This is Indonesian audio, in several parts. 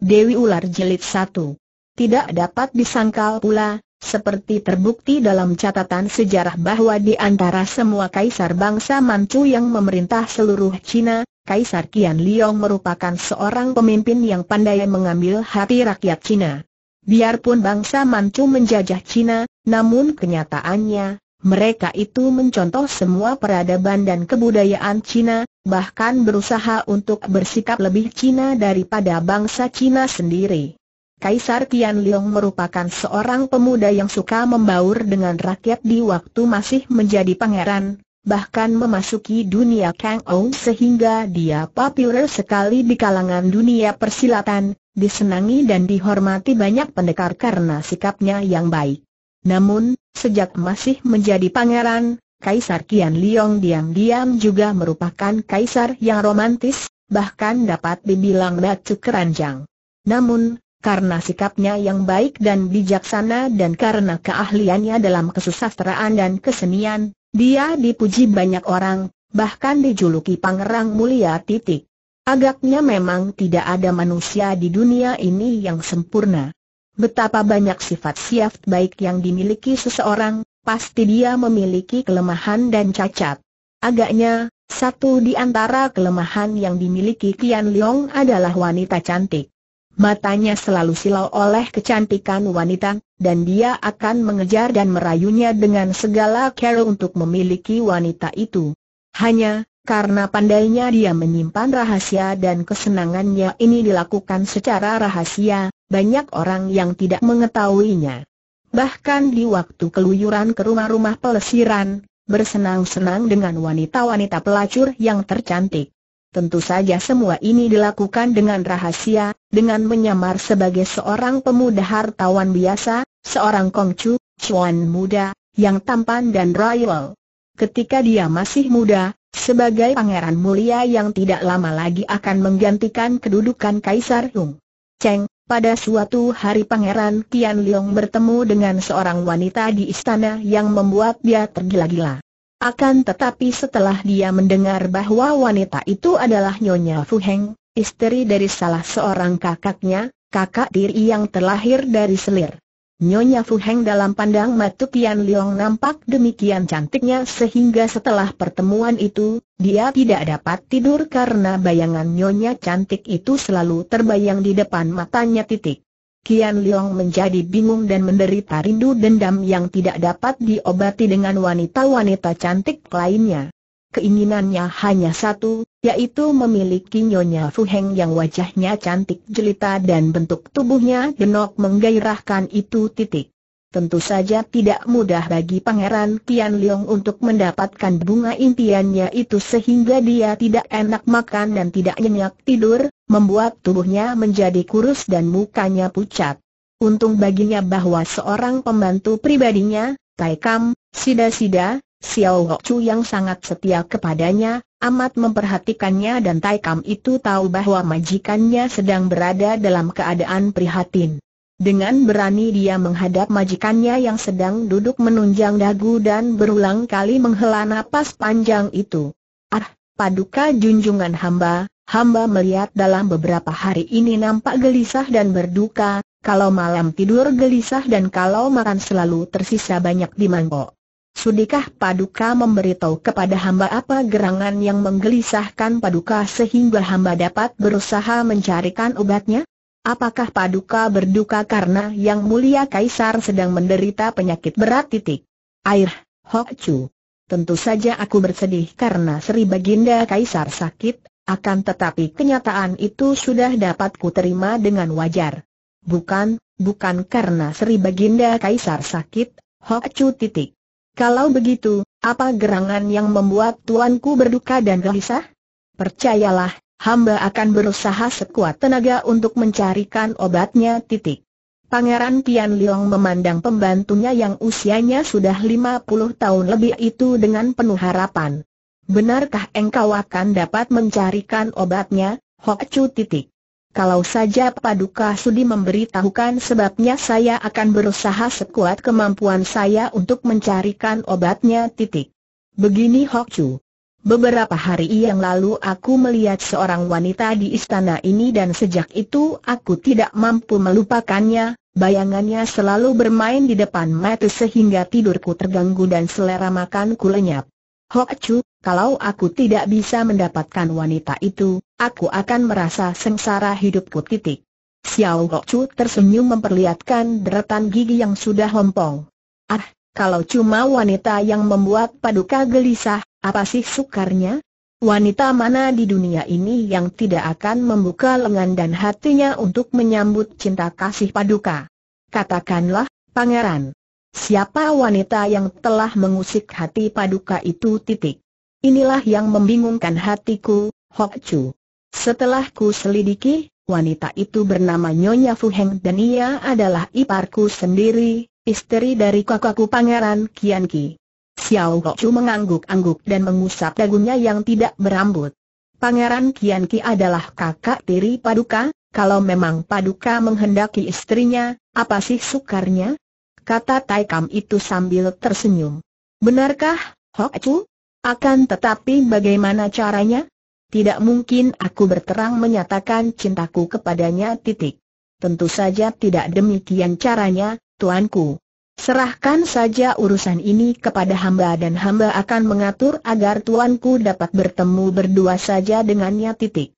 Dewi Ular Jelit 1. Tidak dapat disangkal pula, seperti terbukti dalam catatan sejarah bahwa di antara semua kaisar bangsa Manchu yang memerintah seluruh Cina, Kaisar Qian Liong merupakan seorang pemimpin yang pandai mengambil hati rakyat Cina. Biarpun bangsa Manchu menjajah Cina, namun kenyataannya, mereka itu mencontoh semua peradaban dan kebudayaan Cina, bahkan berusaha untuk bersikap lebih Cina daripada bangsa Cina sendiri. Kaisar Tian Liang merupakan seorang pemuda yang suka membaur dengan rakyat di waktu masih menjadi pangeran, bahkan memasuki dunia Kang Ou sehingga dia populer sekali di kalangan dunia persilatan, disenangi dan dihormati banyak pendekar karena sikapnya yang baik. Namun, Sejak masih menjadi pangeran, Kaisar Qian Liong diam-diam juga merupakan kaisar yang romantis, bahkan dapat dibilang batu keranjang. Namun, karena sikapnya yang baik dan bijaksana dan karena keahliannya dalam kesusastraan dan kesenian, dia dipuji banyak orang, bahkan dijuluki Pangerang Mulia titik. Agaknya memang tidak ada manusia di dunia ini yang sempurna. Betapa banyak sifat sifat baik yang dimiliki seseorang, pasti dia memiliki kelemahan dan cacat. Agaknya, satu di antara kelemahan yang dimiliki Kian Leong adalah wanita cantik. Matanya selalu silau oleh kecantikan wanita, dan dia akan mengejar dan merayunya dengan segala cara untuk memiliki wanita itu. Hanya, karena pandainya dia menyimpan rahasia dan kesenangannya ini dilakukan secara rahasia, banyak orang yang tidak mengetahuinya. Bahkan di waktu keluyuran ke rumah-rumah pelesiran, bersenang-senang dengan wanita-wanita pelacur yang tercantik. Tentu saja semua ini dilakukan dengan rahasia, dengan menyamar sebagai seorang pemuda hartawan biasa, seorang kongcu, cuan muda, yang tampan dan royal. Ketika dia masih muda, sebagai pangeran mulia yang tidak lama lagi akan menggantikan kedudukan Kaisar Hung. Cheng pada suatu hari Pangeran Tian Leong bertemu dengan seorang wanita di istana yang membuat dia tergila-gila. Akan tetapi setelah dia mendengar bahwa wanita itu adalah Nyonya Fu Heng, istri dari salah seorang kakaknya, kakak tiri yang terlahir dari selir. Nyonya Fu Heng dalam pandang mata Tian Liang nampak demikian cantiknya sehingga setelah pertemuan itu, dia tidak dapat tidur karena bayangan Nyonya cantik itu selalu terbayang di depan matanya titik. Kian Liang menjadi bingung dan menderita rindu dendam yang tidak dapat diobati dengan wanita-wanita cantik lainnya. Keinginannya hanya satu, yaitu memiliki Nyonya Fu Heng yang wajahnya cantik jelita dan bentuk tubuhnya genok menggairahkan itu titik. Tentu saja tidak mudah bagi Pangeran Tian Leong untuk mendapatkan bunga impiannya itu sehingga dia tidak enak makan dan tidak nyenyak tidur, membuat tubuhnya menjadi kurus dan mukanya pucat. Untung baginya bahwa seorang pembantu pribadinya, Tai Kam, Sida Sida, Xiao Chu yang sangat setia kepadanya, amat memperhatikannya dan Tai Kam itu tahu bahwa majikannya sedang berada dalam keadaan prihatin. Dengan berani dia menghadap majikannya yang sedang duduk menunjang dagu dan berulang kali menghela napas panjang itu. Ah, paduka junjungan hamba, hamba melihat dalam beberapa hari ini nampak gelisah dan berduka, kalau malam tidur gelisah dan kalau makan selalu tersisa banyak di mangkok. Sudikah Paduka memberitahu kepada hamba apa gerangan yang menggelisahkan Paduka sehingga hamba dapat berusaha mencarikan obatnya? Apakah Paduka berduka karena yang mulia Kaisar sedang menderita penyakit berat titik? Air, Hok Chu. Tentu saja aku bersedih karena Sri Baginda Kaisar sakit, akan tetapi kenyataan itu sudah dapat kuterima dengan wajar. Bukan, bukan karena Sri Baginda Kaisar sakit, Hok Chu titik. Kalau begitu, apa gerangan yang membuat tuanku berduka dan gelisah? Percayalah, hamba akan berusaha sekuat tenaga untuk mencarikan obatnya titik. Pangeran Tian Liong memandang pembantunya yang usianya sudah lima puluh tahun lebih itu dengan penuh harapan. Benarkah engkau akan dapat mencarikan obatnya, Hok Chu titik? Kalau saja Paduka Sudi memberitahukan sebabnya saya akan berusaha sekuat kemampuan saya untuk mencarikan obatnya titik. Begini Hok Chu. Beberapa hari yang lalu aku melihat seorang wanita di istana ini dan sejak itu aku tidak mampu melupakannya, bayangannya selalu bermain di depan mata sehingga tidurku terganggu dan selera makanku lenyap. Hok Chu, kalau aku tidak bisa mendapatkan wanita itu, aku akan merasa sengsara hidupku titik. Xiao Hok Chu tersenyum memperlihatkan deretan gigi yang sudah hompong. Ah, kalau cuma wanita yang membuat paduka gelisah, apa sih sukarnya? Wanita mana di dunia ini yang tidak akan membuka lengan dan hatinya untuk menyambut cinta kasih paduka? Katakanlah, pangeran. Siapa wanita yang telah mengusik hati paduka itu titik. Inilah yang membingungkan hatiku, Hok Chu. Setelah ku selidiki, wanita itu bernama Nyonya Fu Heng dan ia adalah iparku sendiri, istri dari kakakku Pangeran Kian Ki. Xiao Hok Chu mengangguk-angguk dan mengusap dagunya yang tidak berambut. Pangeran Kian Ki adalah kakak tiri Paduka, kalau memang Paduka menghendaki istrinya, apa sih sukarnya? kata Taikam itu sambil tersenyum. Benarkah, Hok Chu? Akan tetapi bagaimana caranya? Tidak mungkin aku berterang menyatakan cintaku kepadanya titik. Tentu saja tidak demikian caranya, tuanku. Serahkan saja urusan ini kepada hamba dan hamba akan mengatur agar tuanku dapat bertemu berdua saja dengannya titik.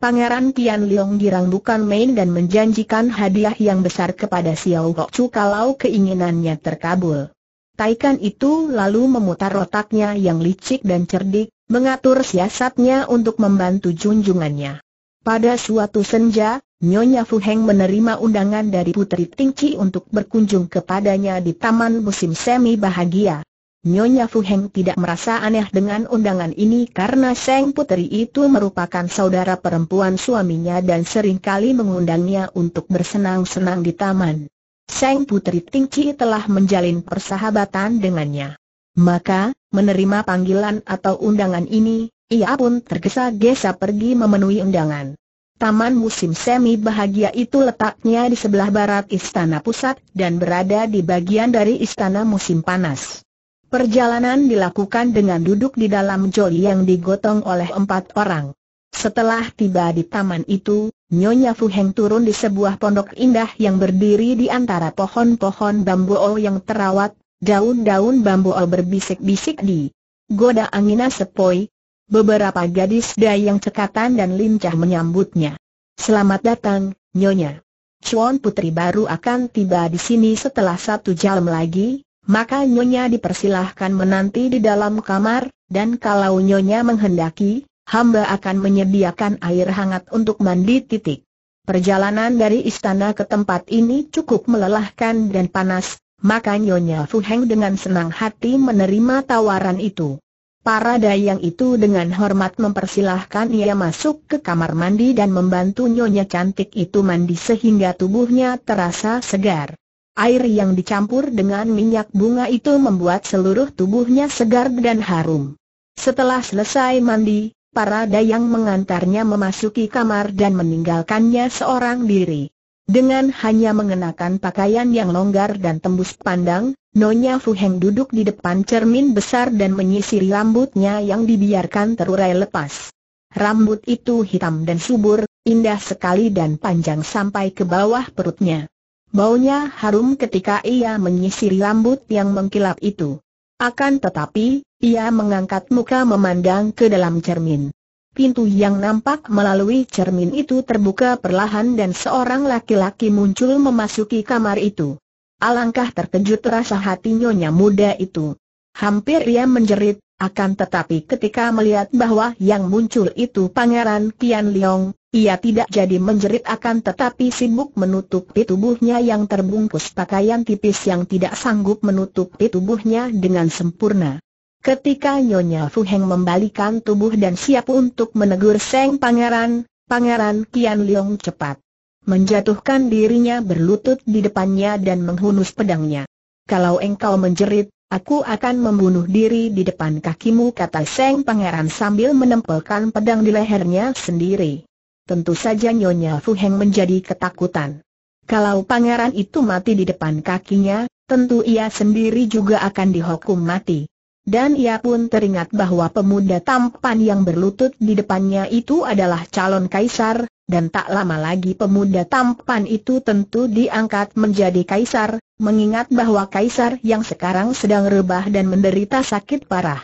Pangeran Tian Liong girang bukan main dan menjanjikan hadiah yang besar kepada Xiao Ho kalau keinginannya terkabul. Taikan itu lalu memutar otaknya yang licik dan cerdik, mengatur siasatnya untuk membantu junjungannya. Pada suatu senja, Nyonya Fu Heng menerima undangan dari Putri Tingci untuk berkunjung kepadanya di Taman Musim Semi Bahagia. Nyonya Fu Heng tidak merasa aneh dengan undangan ini karena Seng Putri itu merupakan saudara perempuan suaminya dan seringkali mengundangnya untuk bersenang-senang di taman. Seng Putri Tingci telah menjalin persahabatan dengannya. Maka, menerima panggilan atau undangan ini, ia pun tergesa-gesa pergi memenuhi undangan. Taman musim semi bahagia itu letaknya di sebelah barat istana pusat dan berada di bagian dari istana musim panas. Perjalanan dilakukan dengan duduk di dalam joli yang digotong oleh empat orang. Setelah tiba di taman itu, Nyonya Fu Heng turun di sebuah pondok indah yang berdiri di antara pohon-pohon bambu o yang terawat, daun-daun bambu o berbisik-bisik di goda angina sepoi. Beberapa gadis dayang cekatan dan lincah menyambutnya. Selamat datang, Nyonya. Chuan Putri baru akan tiba di sini setelah satu jam lagi, maka Nyonya dipersilahkan menanti di dalam kamar, dan kalau Nyonya menghendaki, hamba akan menyediakan air hangat untuk mandi titik. Perjalanan dari istana ke tempat ini cukup melelahkan dan panas, maka Nyonya Fu Heng dengan senang hati menerima tawaran itu. Para dayang itu dengan hormat mempersilahkan ia masuk ke kamar mandi dan membantu Nyonya cantik itu mandi sehingga tubuhnya terasa segar. Air yang dicampur dengan minyak bunga itu membuat seluruh tubuhnya segar dan harum. Setelah selesai mandi, para dayang mengantarnya memasuki kamar dan meninggalkannya seorang diri. Dengan hanya mengenakan pakaian yang longgar dan tembus pandang, Nyonya Fu duduk di depan cermin besar dan menyisiri rambutnya yang dibiarkan terurai lepas. Rambut itu hitam dan subur, indah sekali dan panjang sampai ke bawah perutnya. Baunya harum ketika ia menyisiri rambut yang mengkilap itu. Akan tetapi, ia mengangkat muka memandang ke dalam cermin. Pintu yang nampak melalui cermin itu terbuka perlahan dan seorang laki-laki muncul memasuki kamar itu. Alangkah terkejut rasa hati nyonya muda itu. Hampir ia menjerit, akan tetapi ketika melihat bahwa yang muncul itu Pangeran Kian Leong, ia tidak jadi menjerit akan tetapi sibuk menutupi tubuhnya yang terbungkus pakaian tipis yang tidak sanggup menutupi tubuhnya dengan sempurna. Ketika Nyonya Fu Heng membalikan tubuh dan siap untuk menegur Seng Pangeran, Pangeran Kian Leong cepat menjatuhkan dirinya berlutut di depannya dan menghunus pedangnya. Kalau engkau menjerit, Aku akan membunuh diri di depan kakimu kata Seng Pangeran sambil menempelkan pedang di lehernya sendiri. Tentu saja Nyonya Fu Heng menjadi ketakutan. Kalau pangeran itu mati di depan kakinya, tentu ia sendiri juga akan dihukum mati. Dan ia pun teringat bahwa pemuda tampan yang berlutut di depannya itu adalah calon kaisar, dan tak lama lagi pemuda tampan itu tentu diangkat menjadi kaisar, mengingat bahwa kaisar yang sekarang sedang rebah dan menderita sakit parah.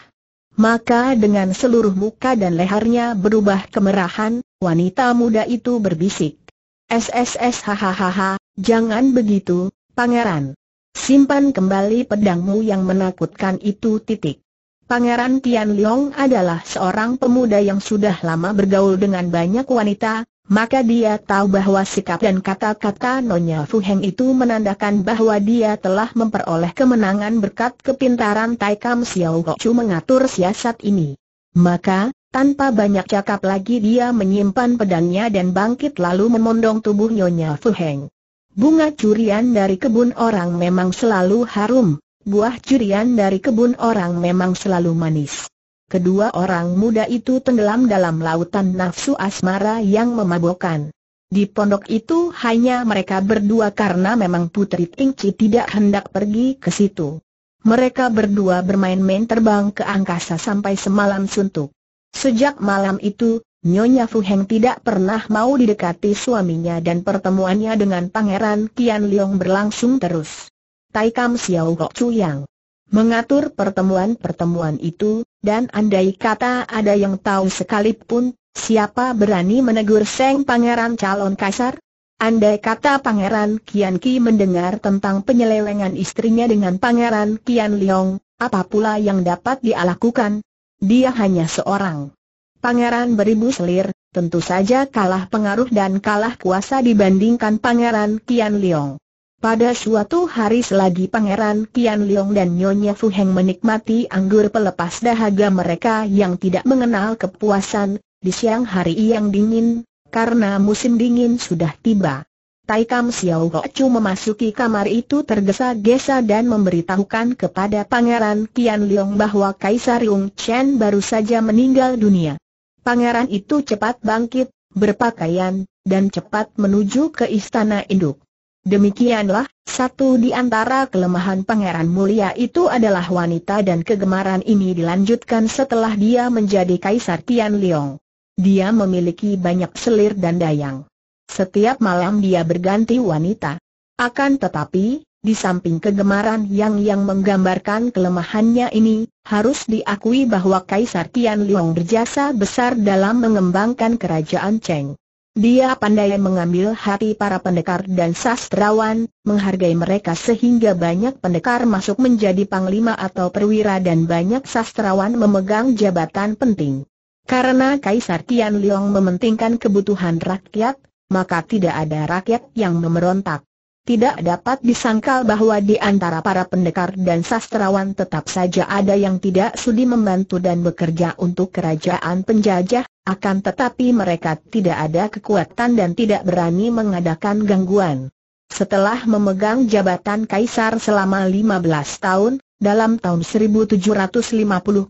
Maka dengan seluruh muka dan lehernya berubah kemerahan, wanita muda itu berbisik. SSS hahaha, jangan begitu, pangeran. Simpan kembali pedangmu yang menakutkan itu titik. Pangeran Tian Leong adalah seorang pemuda yang sudah lama bergaul dengan banyak wanita, maka dia tahu bahwa sikap dan kata-kata nonya Fu Heng itu menandakan bahwa dia telah memperoleh kemenangan berkat kepintaran Tai Kam Xiao Ho Chu mengatur siasat ini. Maka, tanpa banyak cakap lagi dia menyimpan pedangnya dan bangkit lalu memondong tubuh Nyonya Fu Heng. Bunga curian dari kebun orang memang selalu harum, buah curian dari kebun orang memang selalu manis. Kedua orang muda itu tenggelam dalam lautan nafsu asmara yang memabokkan. Di pondok itu hanya mereka berdua karena memang Putri Tingci tidak hendak pergi ke situ. Mereka berdua bermain-main terbang ke angkasa sampai semalam suntuk. Sejak malam itu, Nyonya Fu Heng tidak pernah mau didekati suaminya dan pertemuannya dengan Pangeran Kian Leong berlangsung terus. Tai Kam Xiao Gok Chu Yang mengatur pertemuan-pertemuan itu, dan andai kata ada yang tahu sekalipun, siapa berani menegur Seng Pangeran Calon Kaisar? Andai kata Pangeran Kian Ki mendengar tentang penyelewengan istrinya dengan Pangeran Kian Leong, apa pula yang dapat dia lakukan? dia hanya seorang pangeran beribu selir, tentu saja kalah pengaruh dan kalah kuasa dibandingkan pangeran Kian Liong. Pada suatu hari selagi Pangeran Kian Liong dan Nyonya Fu Heng menikmati anggur pelepas dahaga mereka yang tidak mengenal kepuasan, di siang hari yang dingin, karena musim dingin sudah tiba. Tai Taikam Xiao Chu memasuki kamar itu tergesa-gesa dan memberitahukan kepada Pangeran Qian Liang bahwa Kaisar Yong Chen baru saja meninggal dunia. Pangeran itu cepat bangkit, berpakaian, dan cepat menuju ke istana induk. Demikianlah, satu di antara kelemahan pangeran mulia itu adalah wanita dan kegemaran ini dilanjutkan setelah dia menjadi Kaisar Tian Liang. Dia memiliki banyak selir dan dayang. Setiap malam dia berganti wanita. Akan tetapi, di samping kegemaran yang yang menggambarkan kelemahannya ini, harus diakui bahwa Kaisar Tian Liang berjasa besar dalam mengembangkan kerajaan Cheng. Dia pandai mengambil hati para pendekar dan sastrawan, menghargai mereka sehingga banyak pendekar masuk menjadi panglima atau perwira dan banyak sastrawan memegang jabatan penting. Karena Kaisar Tian Liang mementingkan kebutuhan rakyat, maka tidak ada rakyat yang memberontak. Tidak dapat disangkal bahwa di antara para pendekar dan sastrawan tetap saja ada yang tidak sudi membantu dan bekerja untuk kerajaan penjajah, akan tetapi mereka tidak ada kekuatan dan tidak berani mengadakan gangguan. Setelah memegang jabatan kaisar selama 15 tahun, dalam tahun 1750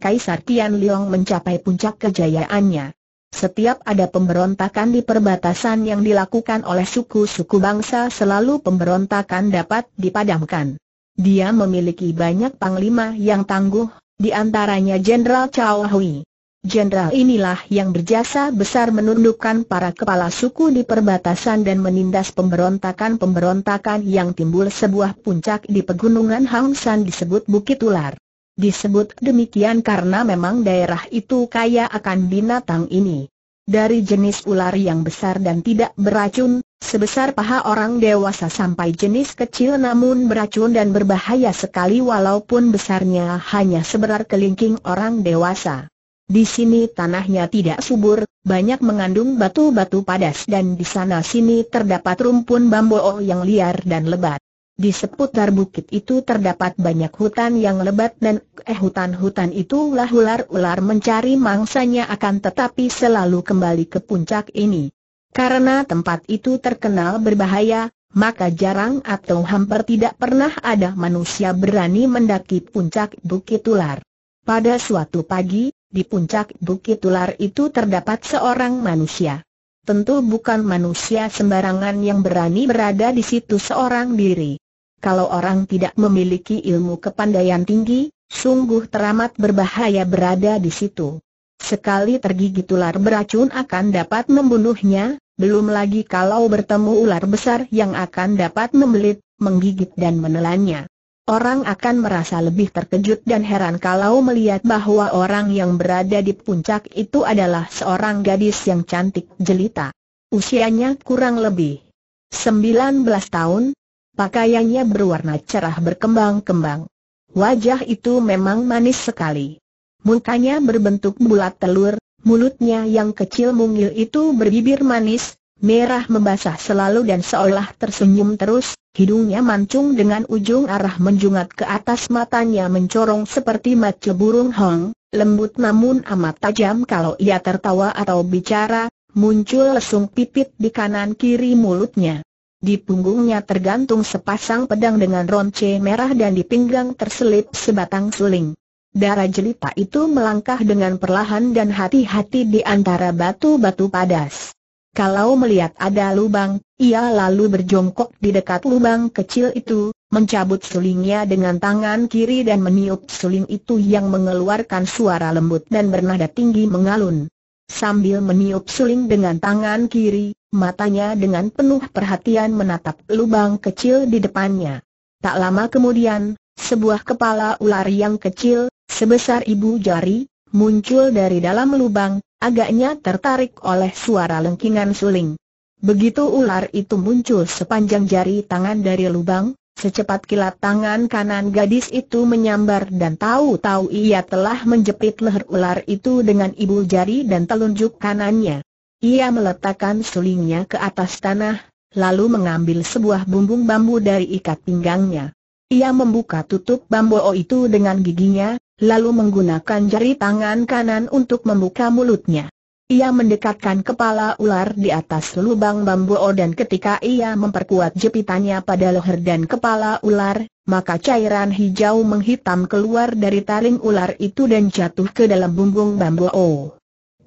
Kaisar Tian Liong mencapai puncak kejayaannya. Setiap ada pemberontakan di perbatasan yang dilakukan oleh suku-suku bangsa selalu pemberontakan dapat dipadamkan. Dia memiliki banyak panglima yang tangguh, di antaranya Jenderal Chao Hui. Jenderal inilah yang berjasa besar menundukkan para kepala suku di perbatasan dan menindas pemberontakan-pemberontakan yang timbul sebuah puncak di pegunungan Hang San disebut Bukit Ular. Disebut demikian karena memang daerah itu kaya akan binatang ini. Dari jenis ular yang besar dan tidak beracun, sebesar paha orang dewasa sampai jenis kecil namun beracun dan berbahaya sekali walaupun besarnya hanya seberar kelingking orang dewasa. Di sini tanahnya tidak subur, banyak mengandung batu-batu padas dan di sana sini terdapat rumpun bambu yang liar dan lebat. Di seputar bukit itu terdapat banyak hutan yang lebat dan eh hutan-hutan itulah ular-ular mencari mangsanya akan tetapi selalu kembali ke puncak ini. Karena tempat itu terkenal berbahaya, maka jarang atau hampir tidak pernah ada manusia berani mendaki puncak Bukit Ular. Pada suatu pagi, di puncak Bukit Ular itu terdapat seorang manusia. Tentu bukan manusia sembarangan yang berani berada di situ seorang diri kalau orang tidak memiliki ilmu kepandaian tinggi, sungguh teramat berbahaya berada di situ. Sekali tergigit ular beracun akan dapat membunuhnya, belum lagi kalau bertemu ular besar yang akan dapat membelit, menggigit dan menelannya. Orang akan merasa lebih terkejut dan heran kalau melihat bahwa orang yang berada di puncak itu adalah seorang gadis yang cantik jelita. Usianya kurang lebih 19 tahun, Pakaiannya berwarna cerah berkembang-kembang. Wajah itu memang manis sekali. Mukanya berbentuk bulat telur, mulutnya yang kecil mungil itu berbibir manis, merah membasah selalu dan seolah tersenyum terus, hidungnya mancung dengan ujung arah menjungat ke atas matanya mencorong seperti mata burung hong, lembut namun amat tajam kalau ia tertawa atau bicara, muncul lesung pipit di kanan kiri mulutnya. Di punggungnya tergantung sepasang pedang dengan ronce merah dan di pinggang terselip sebatang seling. Darah jelita itu melangkah dengan perlahan dan hati-hati di antara batu-batu padas. Kalau melihat ada lubang, ia lalu berjongkok di dekat lubang kecil itu, mencabut sulingnya dengan tangan kiri dan meniup suling itu yang mengeluarkan suara lembut dan bernada tinggi mengalun. Sambil meniup suling dengan tangan kiri, matanya dengan penuh perhatian menatap lubang kecil di depannya. Tak lama kemudian, sebuah kepala ular yang kecil, sebesar ibu jari, muncul dari dalam lubang, agaknya tertarik oleh suara lengkingan suling. Begitu ular itu muncul sepanjang jari tangan dari lubang, Secepat kilat tangan kanan gadis itu menyambar dan tahu-tahu ia telah menjepit leher ular itu dengan ibu jari dan telunjuk kanannya. Ia meletakkan sulingnya ke atas tanah, lalu mengambil sebuah bumbung bambu dari ikat pinggangnya. Ia membuka tutup bambu itu dengan giginya, lalu menggunakan jari tangan kanan untuk membuka mulutnya. Ia mendekatkan kepala ular di atas lubang bambu O dan ketika ia memperkuat jepitannya pada leher dan kepala ular, maka cairan hijau menghitam keluar dari taring ular itu dan jatuh ke dalam bumbung bambu. O.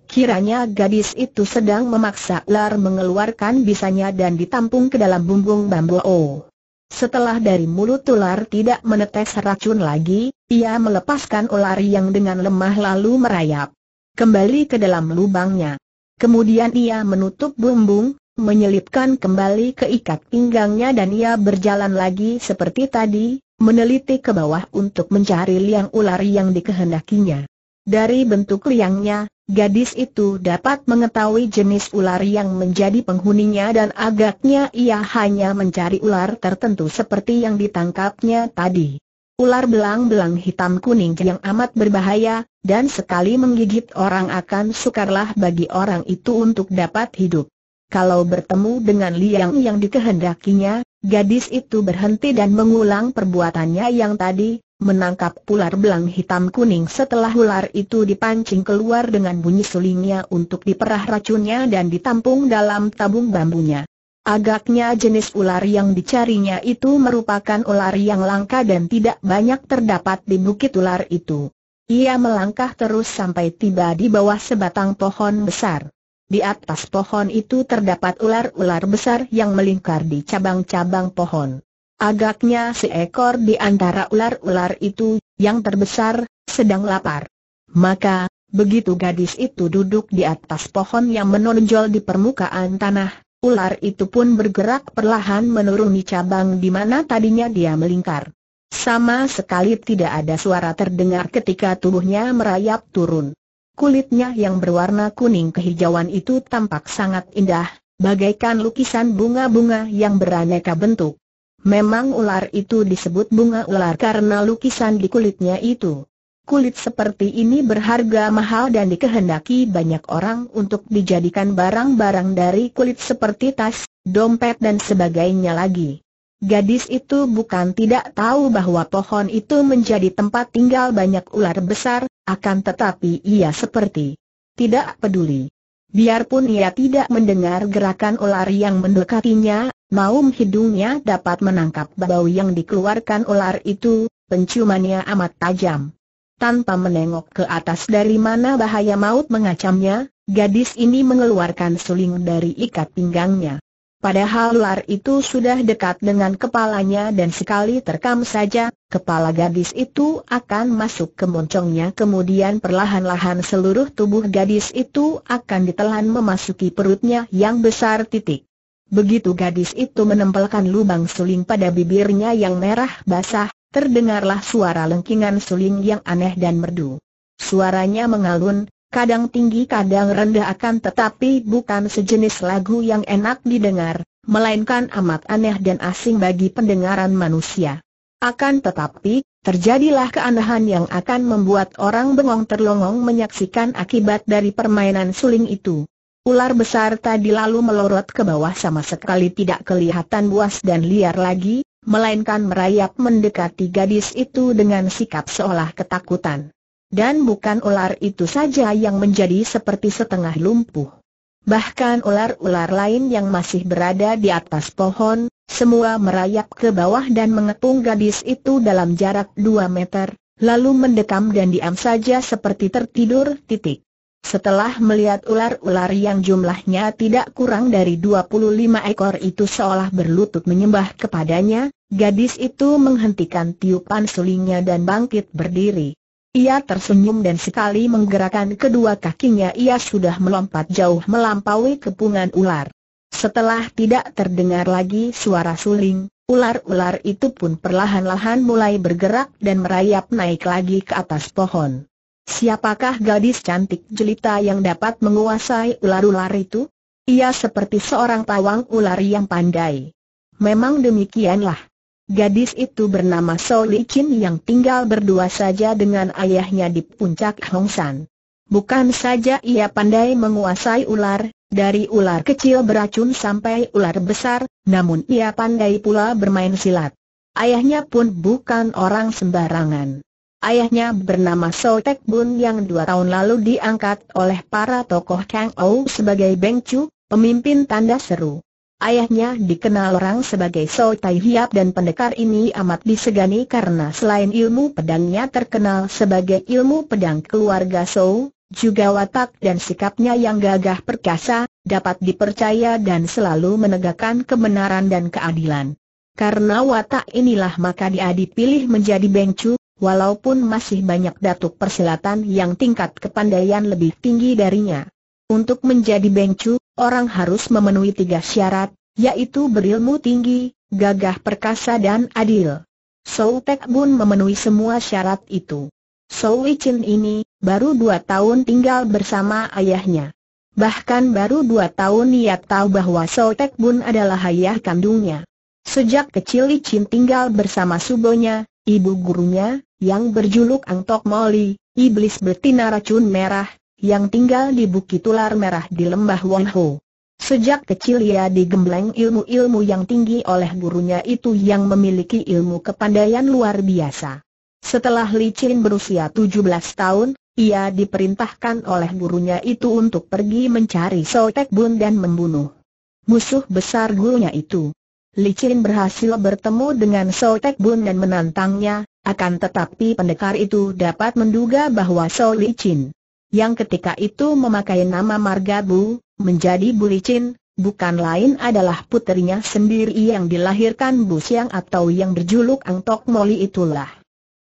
Kiranya gadis itu sedang memaksa ular mengeluarkan bisanya dan ditampung ke dalam bumbung bambu. O. Setelah dari mulut ular tidak menetes racun lagi, ia melepaskan ular yang dengan lemah lalu merayap kembali ke dalam lubangnya. Kemudian ia menutup bumbung, menyelipkan kembali ke ikat pinggangnya dan ia berjalan lagi seperti tadi, meneliti ke bawah untuk mencari liang ular yang dikehendakinya. Dari bentuk liangnya, gadis itu dapat mengetahui jenis ular yang menjadi penghuninya dan agaknya ia hanya mencari ular tertentu seperti yang ditangkapnya tadi ular belang-belang hitam kuning yang amat berbahaya, dan sekali menggigit orang akan sukarlah bagi orang itu untuk dapat hidup. Kalau bertemu dengan liang yang dikehendakinya, gadis itu berhenti dan mengulang perbuatannya yang tadi, menangkap ular belang hitam kuning setelah ular itu dipancing keluar dengan bunyi sulingnya untuk diperah racunnya dan ditampung dalam tabung bambunya. Agaknya jenis ular yang dicarinya itu merupakan ular yang langka dan tidak banyak terdapat di bukit ular itu. Ia melangkah terus sampai tiba di bawah sebatang pohon besar. Di atas pohon itu terdapat ular-ular besar yang melingkar di cabang-cabang pohon. Agaknya seekor di antara ular-ular itu, yang terbesar, sedang lapar. Maka, begitu gadis itu duduk di atas pohon yang menonjol di permukaan tanah, Ular itu pun bergerak perlahan menuruni cabang di mana tadinya dia melingkar. Sama sekali tidak ada suara terdengar ketika tubuhnya merayap turun. Kulitnya yang berwarna kuning kehijauan itu tampak sangat indah, bagaikan lukisan bunga-bunga yang beraneka bentuk. Memang ular itu disebut bunga ular karena lukisan di kulitnya itu kulit seperti ini berharga mahal dan dikehendaki banyak orang untuk dijadikan barang-barang dari kulit seperti tas, dompet dan sebagainya lagi. Gadis itu bukan tidak tahu bahwa pohon itu menjadi tempat tinggal banyak ular besar, akan tetapi ia seperti tidak peduli. Biarpun ia tidak mendengar gerakan ular yang mendekatinya, maum hidungnya dapat menangkap bau yang dikeluarkan ular itu, penciumannya amat tajam tanpa menengok ke atas dari mana bahaya maut mengacamnya, gadis ini mengeluarkan suling dari ikat pinggangnya. Padahal ular itu sudah dekat dengan kepalanya dan sekali terkam saja, kepala gadis itu akan masuk ke moncongnya kemudian perlahan-lahan seluruh tubuh gadis itu akan ditelan memasuki perutnya yang besar titik. Begitu gadis itu menempelkan lubang suling pada bibirnya yang merah basah, terdengarlah suara lengkingan suling yang aneh dan merdu. Suaranya mengalun, kadang tinggi kadang rendah akan tetapi bukan sejenis lagu yang enak didengar, melainkan amat aneh dan asing bagi pendengaran manusia. Akan tetapi, terjadilah keanehan yang akan membuat orang bengong terlongong menyaksikan akibat dari permainan suling itu. Ular besar tadi lalu melorot ke bawah sama sekali tidak kelihatan buas dan liar lagi, melainkan merayap mendekati gadis itu dengan sikap seolah ketakutan. Dan bukan ular itu saja yang menjadi seperti setengah lumpuh. Bahkan ular-ular lain yang masih berada di atas pohon, semua merayap ke bawah dan mengepung gadis itu dalam jarak 2 meter, lalu mendekam dan diam saja seperti tertidur titik. Setelah melihat ular-ular yang jumlahnya tidak kurang dari 25 ekor itu seolah berlutut menyembah kepadanya, gadis itu menghentikan tiupan sulingnya dan bangkit berdiri. Ia tersenyum dan sekali menggerakkan kedua kakinya ia sudah melompat jauh melampaui kepungan ular. Setelah tidak terdengar lagi suara suling, ular-ular itu pun perlahan-lahan mulai bergerak dan merayap naik lagi ke atas pohon. Siapakah gadis cantik jelita yang dapat menguasai ular-ular itu? Ia seperti seorang pawang ular yang pandai. Memang demikianlah. Gadis itu bernama So Li Chin yang tinggal berdua saja dengan ayahnya di puncak Hongsan. Bukan saja ia pandai menguasai ular, dari ular kecil beracun sampai ular besar, namun ia pandai pula bermain silat. Ayahnya pun bukan orang sembarangan. Ayahnya bernama So Tek Bun yang dua tahun lalu diangkat oleh para tokoh Kang Ou sebagai Beng Chu, pemimpin tanda seru. Ayahnya dikenal orang sebagai So Tai Hiap dan pendekar ini amat disegani karena selain ilmu pedangnya terkenal sebagai ilmu pedang keluarga So, juga watak dan sikapnya yang gagah perkasa, dapat dipercaya dan selalu menegakkan kebenaran dan keadilan. Karena watak inilah maka dia dipilih menjadi Beng Chu, walaupun masih banyak datuk persilatan yang tingkat kepandaian lebih tinggi darinya. Untuk menjadi bengcu, orang harus memenuhi tiga syarat, yaitu berilmu tinggi, gagah perkasa dan adil. So Tek Bun memenuhi semua syarat itu. Sou Chin ini, baru dua tahun tinggal bersama ayahnya. Bahkan baru dua tahun ia tahu bahwa So Tek Bun adalah ayah kandungnya. Sejak kecil Licin tinggal bersama subonya, ibu gurunya, yang berjuluk Angtok Moli, iblis betina racun merah, yang tinggal di Bukit Ular Merah di Lembah Wonho. Sejak kecil ia digembleng ilmu-ilmu yang tinggi oleh gurunya itu yang memiliki ilmu kepandaian luar biasa. Setelah Li Chin berusia 17 tahun, ia diperintahkan oleh gurunya itu untuk pergi mencari Sotek Bun dan membunuh musuh besar gurunya itu. Li Qin berhasil bertemu dengan Soe Tek Bun dan menantangnya, akan tetapi pendekar itu dapat menduga bahwa Soe Li Qin yang ketika itu memakai nama marga Bu, menjadi Bu Li Qin, bukan lain adalah puterinya sendiri yang dilahirkan Bu Siang atau yang berjuluk Ang Tok Moli itulah.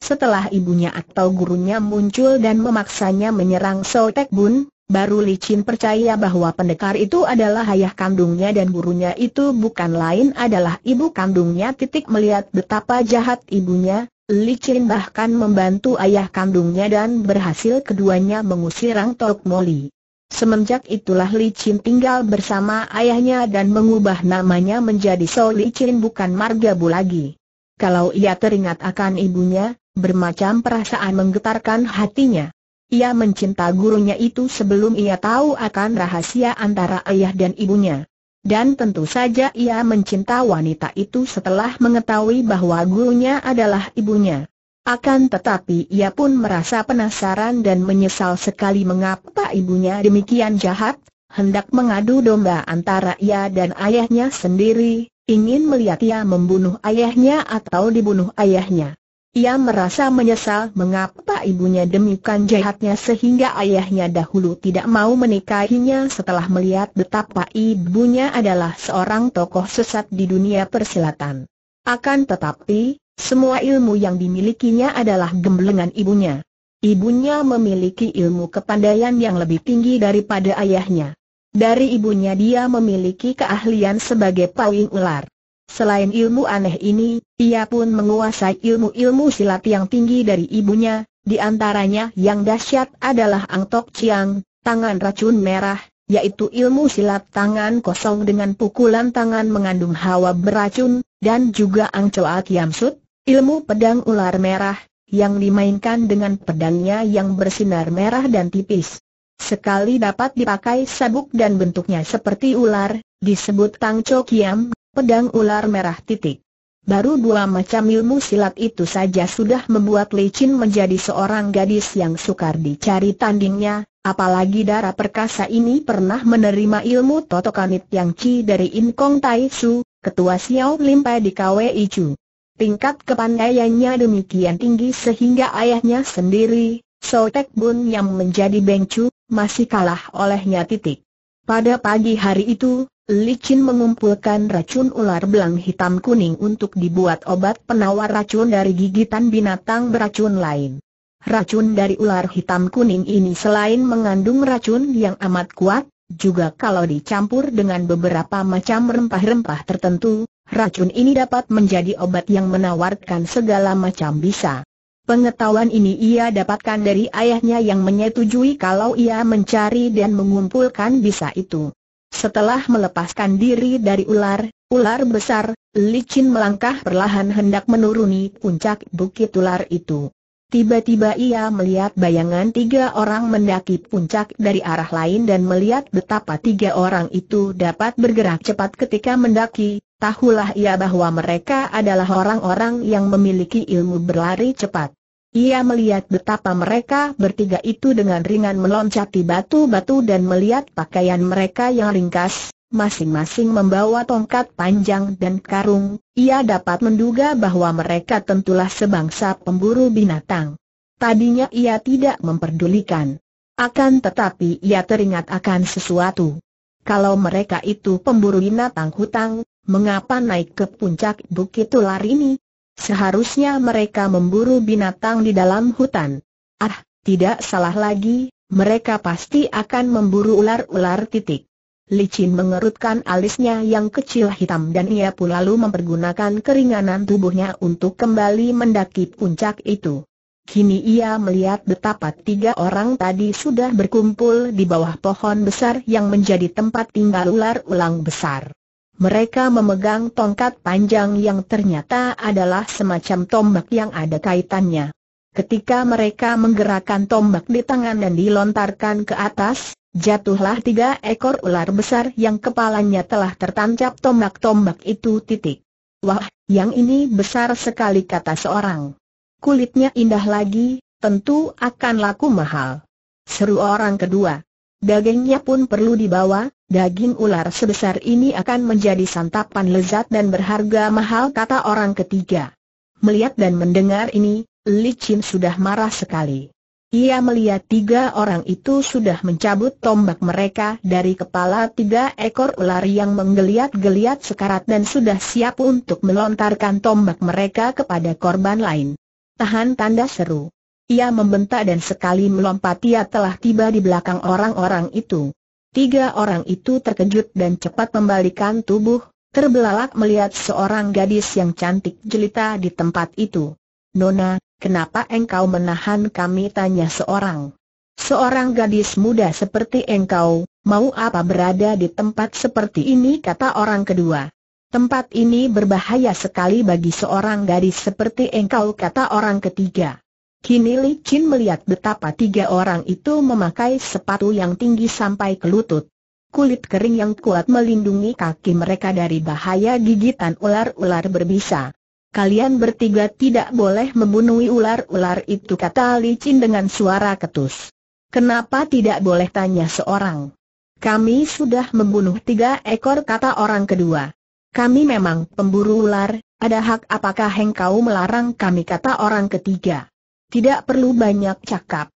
Setelah ibunya atau gurunya muncul dan memaksanya menyerang Soe Tek Bun, Baru licin percaya bahwa pendekar itu adalah ayah kandungnya dan gurunya itu bukan lain adalah ibu kandungnya titik melihat betapa jahat ibunya, licin bahkan membantu ayah kandungnya dan berhasil keduanya mengusir Rang Tok Moli. Semenjak itulah licin tinggal bersama ayahnya dan mengubah namanya menjadi So licin bukan Margabu lagi. Kalau ia teringat akan ibunya, bermacam perasaan menggetarkan hatinya. Ia mencinta gurunya itu sebelum ia tahu akan rahasia antara ayah dan ibunya. Dan tentu saja ia mencinta wanita itu setelah mengetahui bahwa gurunya adalah ibunya. Akan tetapi ia pun merasa penasaran dan menyesal sekali mengapa ibunya demikian jahat, hendak mengadu domba antara ia dan ayahnya sendiri, ingin melihat ia membunuh ayahnya atau dibunuh ayahnya. Ia merasa menyesal mengapa ibunya demikian jahatnya sehingga ayahnya dahulu tidak mau menikahinya setelah melihat betapa ibunya adalah seorang tokoh sesat di dunia persilatan. Akan tetapi, semua ilmu yang dimilikinya adalah gemblengan ibunya. Ibunya memiliki ilmu kepandaian yang lebih tinggi daripada ayahnya. Dari ibunya dia memiliki keahlian sebagai pawing ular. Selain ilmu aneh ini, ia pun menguasai ilmu-ilmu silat yang tinggi dari ibunya, di antaranya yang dahsyat adalah Angtok Chiang, tangan racun merah, yaitu ilmu silat tangan kosong dengan pukulan tangan mengandung hawa beracun, dan juga Angcoa Kiam Sut, ilmu pedang ular merah, yang dimainkan dengan pedangnya yang bersinar merah dan tipis. Sekali dapat dipakai sabuk dan bentuknya seperti ular, disebut Tangco Kiam, pedang ular merah titik. Baru dua macam ilmu silat itu saja sudah membuat Licin menjadi seorang gadis yang sukar dicari tandingnya, apalagi darah perkasa ini pernah menerima ilmu totokanit yang ci dari In Kong Tai Su, ketua Xiao Pai di KWI Chu. Tingkat kepandaiannya demikian tinggi sehingga ayahnya sendiri, So Tek Bun yang menjadi Bengcu, masih kalah olehnya titik. Pada pagi hari itu, Licin mengumpulkan racun ular belang hitam kuning untuk dibuat obat penawar racun dari gigitan binatang beracun lain. Racun dari ular hitam kuning ini selain mengandung racun yang amat kuat, juga kalau dicampur dengan beberapa macam rempah-rempah tertentu, racun ini dapat menjadi obat yang menawarkan segala macam bisa. Pengetahuan ini ia dapatkan dari ayahnya yang menyetujui kalau ia mencari dan mengumpulkan bisa itu. Setelah melepaskan diri dari ular, ular besar, licin melangkah perlahan hendak menuruni puncak bukit ular itu. Tiba-tiba ia melihat bayangan tiga orang mendaki puncak dari arah lain dan melihat betapa tiga orang itu dapat bergerak cepat ketika mendaki, tahulah ia bahwa mereka adalah orang-orang yang memiliki ilmu berlari cepat. Ia melihat betapa mereka bertiga itu dengan ringan meloncati batu-batu dan melihat pakaian mereka yang ringkas, masing-masing membawa tongkat panjang dan karung, ia dapat menduga bahwa mereka tentulah sebangsa pemburu binatang. Tadinya ia tidak memperdulikan. Akan tetapi ia teringat akan sesuatu. Kalau mereka itu pemburu binatang hutang, mengapa naik ke puncak Bukit Tular ini? Seharusnya mereka memburu binatang di dalam hutan. Ah, tidak salah lagi, mereka pasti akan memburu ular-ular titik. Licin mengerutkan alisnya yang kecil hitam dan ia pun lalu mempergunakan keringanan tubuhnya untuk kembali mendaki puncak itu. Kini ia melihat betapa tiga orang tadi sudah berkumpul di bawah pohon besar yang menjadi tempat tinggal ular ulang besar. Mereka memegang tongkat panjang yang ternyata adalah semacam tombak yang ada kaitannya. Ketika mereka menggerakkan tombak di tangan dan dilontarkan ke atas, jatuhlah tiga ekor ular besar yang kepalanya telah tertancap tombak-tombak itu titik. Wah, yang ini besar sekali kata seorang. Kulitnya indah lagi, tentu akan laku mahal. Seru orang kedua. Dagingnya pun perlu dibawa, daging ular sebesar ini akan menjadi santapan lezat dan berharga mahal kata orang ketiga. Melihat dan mendengar ini, Li Chin sudah marah sekali. Ia melihat tiga orang itu sudah mencabut tombak mereka dari kepala tiga ekor ular yang menggeliat-geliat sekarat dan sudah siap untuk melontarkan tombak mereka kepada korban lain. Tahan tanda seru. Ia membentak dan sekali melompat ia telah tiba di belakang orang-orang itu. Tiga orang itu terkejut dan cepat membalikan tubuh, terbelalak melihat seorang gadis yang cantik jelita di tempat itu. Nona, kenapa engkau menahan kami tanya seorang. Seorang gadis muda seperti engkau, mau apa berada di tempat seperti ini kata orang kedua. Tempat ini berbahaya sekali bagi seorang gadis seperti engkau kata orang ketiga. Kini Li Chin melihat betapa tiga orang itu memakai sepatu yang tinggi sampai ke lutut. Kulit kering yang kuat melindungi kaki mereka dari bahaya gigitan ular-ular berbisa. Kalian bertiga tidak boleh membunuh ular-ular itu kata Li Chin dengan suara ketus. Kenapa tidak boleh tanya seorang? Kami sudah membunuh tiga ekor kata orang kedua. Kami memang pemburu ular, ada hak apakah engkau melarang kami kata orang ketiga tidak perlu banyak cakap.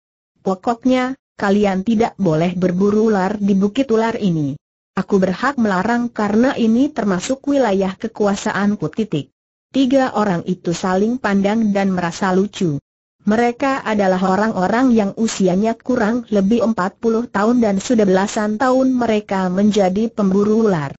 Pokoknya, kalian tidak boleh berburu ular di bukit ular ini. Aku berhak melarang karena ini termasuk wilayah kekuasaanku titik. Tiga orang itu saling pandang dan merasa lucu. Mereka adalah orang-orang yang usianya kurang lebih 40 tahun dan sudah belasan tahun mereka menjadi pemburu ular.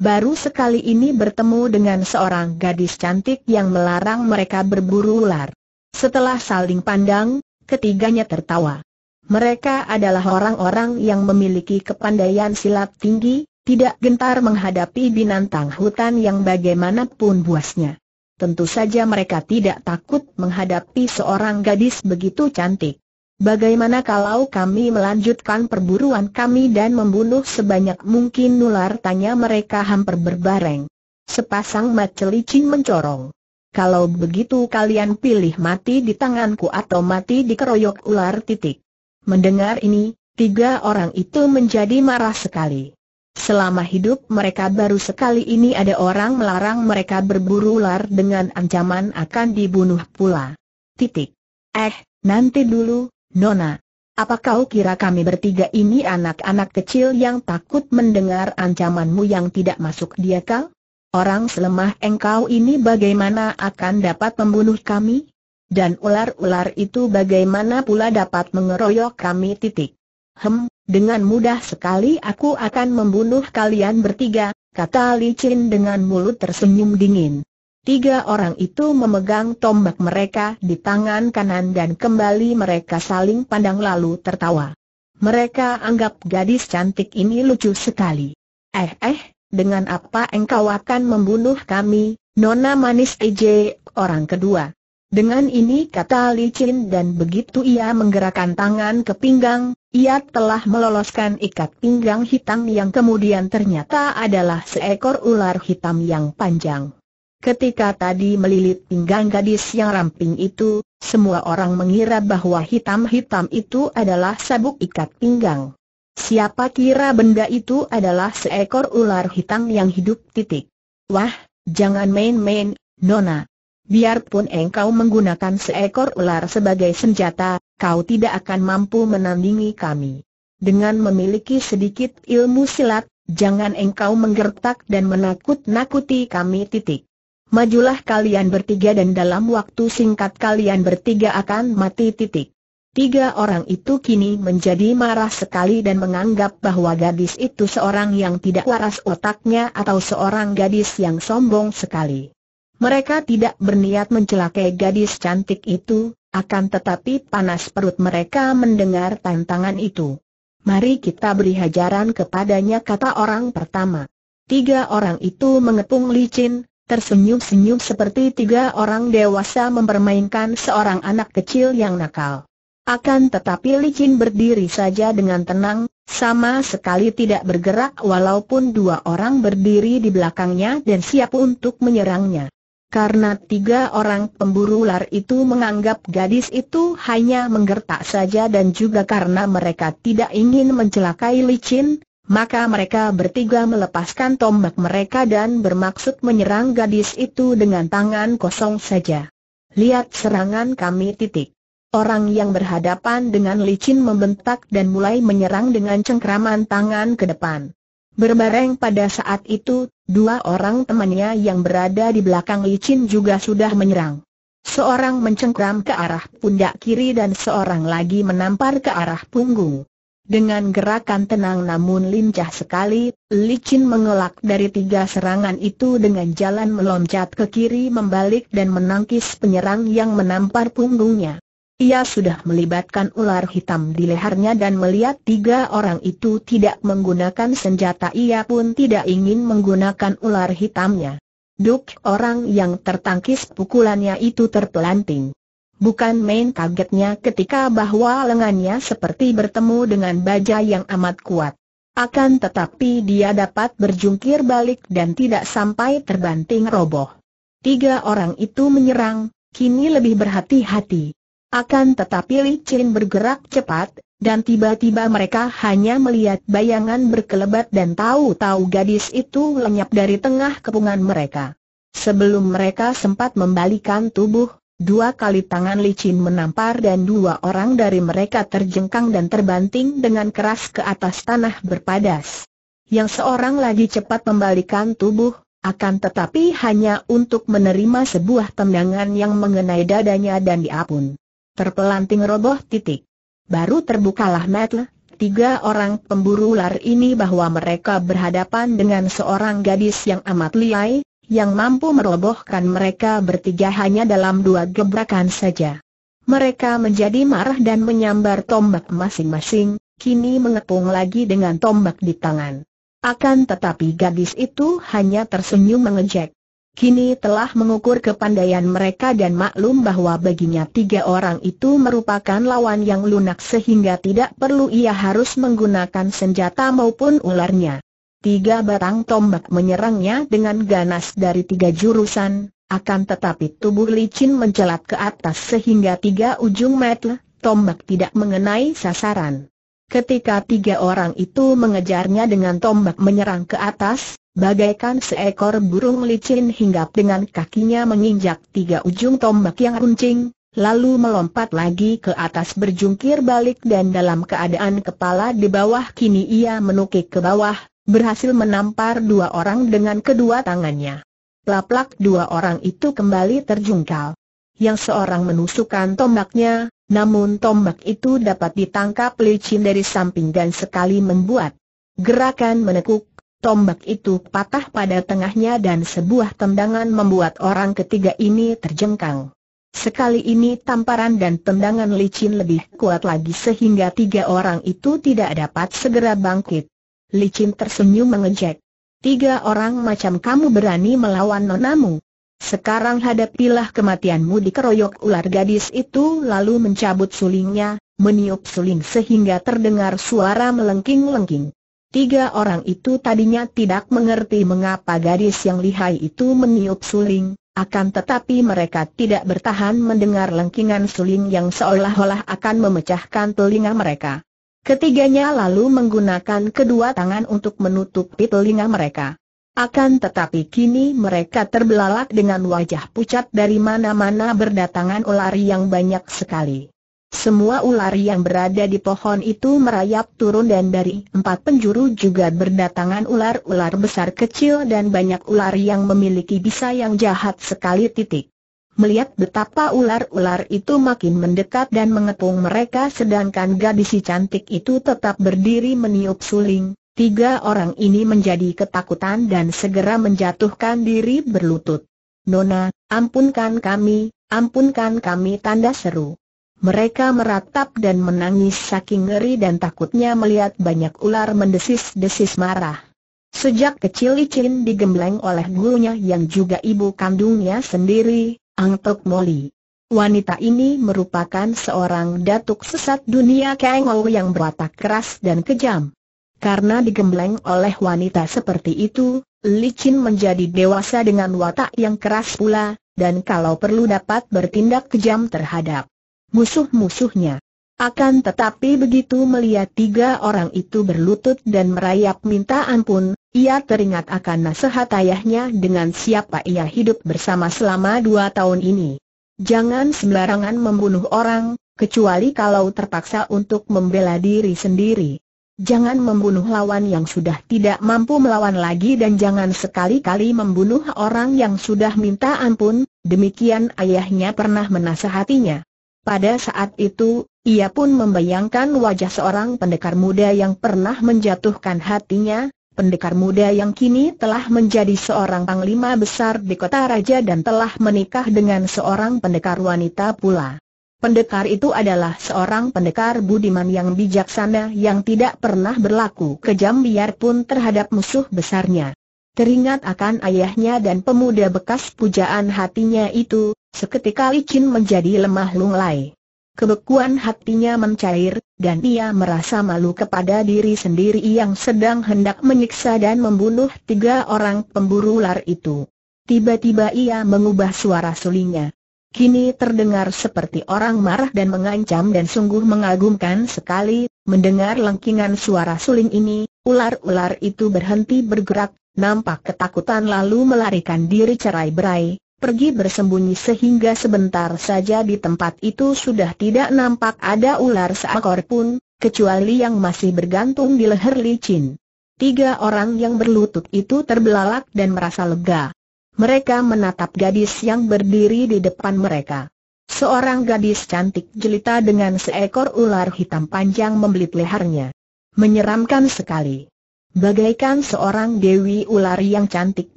Baru sekali ini bertemu dengan seorang gadis cantik yang melarang mereka berburu ular. Setelah saling pandang, ketiganya tertawa. Mereka adalah orang-orang yang memiliki kepandaian silat tinggi, tidak gentar menghadapi binatang hutan yang bagaimanapun buasnya. Tentu saja mereka tidak takut menghadapi seorang gadis begitu cantik. Bagaimana kalau kami melanjutkan perburuan kami dan membunuh sebanyak mungkin nular tanya mereka hampir berbareng. Sepasang mata licin mencorong kalau begitu kalian pilih mati di tanganku atau mati di keroyok ular titik. Mendengar ini, tiga orang itu menjadi marah sekali. Selama hidup mereka baru sekali ini ada orang melarang mereka berburu ular dengan ancaman akan dibunuh pula. Titik. Eh, nanti dulu, Nona. Apa kau kira kami bertiga ini anak-anak kecil yang takut mendengar ancamanmu yang tidak masuk diakal? Orang selemah engkau ini bagaimana akan dapat membunuh kami? Dan ular-ular itu bagaimana pula dapat mengeroyok kami titik? Hem, dengan mudah sekali aku akan membunuh kalian bertiga, kata Li Chin dengan mulut tersenyum dingin. Tiga orang itu memegang tombak mereka di tangan kanan dan kembali mereka saling pandang lalu tertawa. Mereka anggap gadis cantik ini lucu sekali. Eh eh, dengan apa engkau akan membunuh kami, Nona Manis EJ, orang kedua? Dengan ini kata Li licin dan begitu ia menggerakkan tangan ke pinggang, ia telah meloloskan ikat pinggang hitam yang kemudian ternyata adalah seekor ular hitam yang panjang. Ketika tadi melilit pinggang gadis yang ramping itu, semua orang mengira bahwa hitam-hitam itu adalah sabuk ikat pinggang. Siapa kira benda itu adalah seekor ular hitam yang hidup titik. Wah, jangan main-main, Nona. Biarpun engkau menggunakan seekor ular sebagai senjata, kau tidak akan mampu menandingi kami. Dengan memiliki sedikit ilmu silat, jangan engkau menggertak dan menakut-nakuti kami titik. Majulah kalian bertiga dan dalam waktu singkat kalian bertiga akan mati titik. Tiga orang itu kini menjadi marah sekali dan menganggap bahwa gadis itu seorang yang tidak waras otaknya atau seorang gadis yang sombong sekali. Mereka tidak berniat mencelakai gadis cantik itu, akan tetapi panas perut mereka mendengar tantangan itu. Mari kita beri hajaran kepadanya kata orang pertama. Tiga orang itu mengepung licin, tersenyum-senyum seperti tiga orang dewasa mempermainkan seorang anak kecil yang nakal. Akan tetapi licin berdiri saja dengan tenang, sama sekali tidak bergerak walaupun dua orang berdiri di belakangnya dan siap untuk menyerangnya. Karena tiga orang pemburu ular itu menganggap gadis itu hanya menggertak saja dan juga karena mereka tidak ingin mencelakai licin, maka mereka bertiga melepaskan tombak mereka dan bermaksud menyerang gadis itu dengan tangan kosong saja. Lihat serangan kami titik. Orang yang berhadapan dengan licin membentak dan mulai menyerang dengan cengkraman tangan ke depan. Berbareng pada saat itu, dua orang temannya yang berada di belakang licin juga sudah menyerang. Seorang mencengkram ke arah pundak kiri dan seorang lagi menampar ke arah punggung. Dengan gerakan tenang namun lincah sekali, Licin mengelak dari tiga serangan itu dengan jalan meloncat ke kiri membalik dan menangkis penyerang yang menampar punggungnya. Ia sudah melibatkan ular hitam di lehernya dan melihat tiga orang itu tidak menggunakan senjata ia pun tidak ingin menggunakan ular hitamnya. Duk orang yang tertangkis pukulannya itu terpelanting. Bukan main kagetnya ketika bahwa lengannya seperti bertemu dengan baja yang amat kuat. Akan tetapi dia dapat berjungkir balik dan tidak sampai terbanting roboh. Tiga orang itu menyerang, kini lebih berhati-hati. Akan tetapi Li Chin bergerak cepat, dan tiba-tiba mereka hanya melihat bayangan berkelebat dan tahu-tahu gadis itu lenyap dari tengah kepungan mereka. Sebelum mereka sempat membalikan tubuh, dua kali tangan licin menampar dan dua orang dari mereka terjengkang dan terbanting dengan keras ke atas tanah berpadas. Yang seorang lagi cepat membalikan tubuh, akan tetapi hanya untuk menerima sebuah tendangan yang mengenai dadanya dan diapun terpelanting roboh titik. Baru terbukalah mata tiga orang pemburu ular ini bahwa mereka berhadapan dengan seorang gadis yang amat liai, yang mampu merobohkan mereka bertiga hanya dalam dua gebrakan saja. Mereka menjadi marah dan menyambar tombak masing-masing, kini mengepung lagi dengan tombak di tangan. Akan tetapi gadis itu hanya tersenyum mengejek kini telah mengukur kepandaian mereka dan maklum bahwa baginya tiga orang itu merupakan lawan yang lunak sehingga tidak perlu ia harus menggunakan senjata maupun ularnya. Tiga batang tombak menyerangnya dengan ganas dari tiga jurusan, akan tetapi tubuh licin mencelat ke atas sehingga tiga ujung metel, tombak tidak mengenai sasaran. Ketika tiga orang itu mengejarnya dengan tombak menyerang ke atas, Bagaikan seekor burung licin hinggap dengan kakinya menginjak tiga ujung tombak yang runcing, lalu melompat lagi ke atas berjungkir balik dan dalam keadaan kepala di bawah kini ia menukik ke bawah, berhasil menampar dua orang dengan kedua tangannya. Laplak dua orang itu kembali terjungkal. Yang seorang menusukkan tombaknya, namun tombak itu dapat ditangkap licin dari samping dan sekali membuat gerakan menekuk Tombak itu patah pada tengahnya dan sebuah tendangan membuat orang ketiga ini terjengkang. Sekali ini tamparan dan tendangan licin lebih kuat lagi sehingga tiga orang itu tidak dapat segera bangkit. Licin tersenyum mengejek. Tiga orang macam kamu berani melawan nonamu. Sekarang hadapilah kematianmu di keroyok ular gadis itu lalu mencabut sulingnya, meniup suling sehingga terdengar suara melengking-lengking. Tiga orang itu tadinya tidak mengerti mengapa gadis yang lihai itu meniup suling, akan tetapi mereka tidak bertahan mendengar lengkingan suling yang seolah-olah akan memecahkan telinga mereka. Ketiganya lalu menggunakan kedua tangan untuk menutupi telinga mereka. Akan tetapi kini mereka terbelalak dengan wajah pucat dari mana-mana berdatangan ular yang banyak sekali. Semua ular yang berada di pohon itu merayap turun dan dari empat penjuru juga berdatangan ular-ular besar kecil dan banyak ular yang memiliki bisa yang jahat sekali titik. Melihat betapa ular-ular itu makin mendekat dan mengepung mereka sedangkan gadis cantik itu tetap berdiri meniup suling, tiga orang ini menjadi ketakutan dan segera menjatuhkan diri berlutut. Nona, ampunkan kami, ampunkan kami tanda seru. Mereka meratap dan menangis saking ngeri dan takutnya melihat banyak ular mendesis-desis marah. Sejak kecil Icin digembleng oleh gurunya yang juga ibu kandungnya sendiri, Ang Tok Moli. Wanita ini merupakan seorang datuk sesat dunia Kengou yang berwatak keras dan kejam. Karena digembleng oleh wanita seperti itu, Licin menjadi dewasa dengan watak yang keras pula, dan kalau perlu dapat bertindak kejam terhadap musuh-musuhnya. Akan tetapi begitu melihat tiga orang itu berlutut dan merayap minta ampun, ia teringat akan nasihat ayahnya dengan siapa ia hidup bersama selama dua tahun ini. Jangan sembarangan membunuh orang, kecuali kalau terpaksa untuk membela diri sendiri. Jangan membunuh lawan yang sudah tidak mampu melawan lagi dan jangan sekali-kali membunuh orang yang sudah minta ampun, demikian ayahnya pernah menasehatinya. Pada saat itu, ia pun membayangkan wajah seorang pendekar muda yang pernah menjatuhkan hatinya, pendekar muda yang kini telah menjadi seorang panglima besar di kota raja dan telah menikah dengan seorang pendekar wanita pula. Pendekar itu adalah seorang pendekar budiman yang bijaksana yang tidak pernah berlaku kejam biarpun terhadap musuh besarnya. Teringat akan ayahnya dan pemuda bekas pujaan hatinya itu, Seketika Licin menjadi lemah lunglai. Kebekuan hatinya mencair, dan ia merasa malu kepada diri sendiri yang sedang hendak menyiksa dan membunuh tiga orang pemburu ular itu. Tiba-tiba ia mengubah suara sulingnya. Kini terdengar seperti orang marah dan mengancam dan sungguh mengagumkan sekali, mendengar lengkingan suara suling ini, ular-ular itu berhenti bergerak, nampak ketakutan lalu melarikan diri cerai-berai, pergi bersembunyi sehingga sebentar saja di tempat itu sudah tidak nampak ada ular seekor pun, kecuali yang masih bergantung di leher licin. Tiga orang yang berlutut itu terbelalak dan merasa lega. Mereka menatap gadis yang berdiri di depan mereka. Seorang gadis cantik jelita dengan seekor ular hitam panjang membelit lehernya. Menyeramkan sekali. Bagaikan seorang dewi ular yang cantik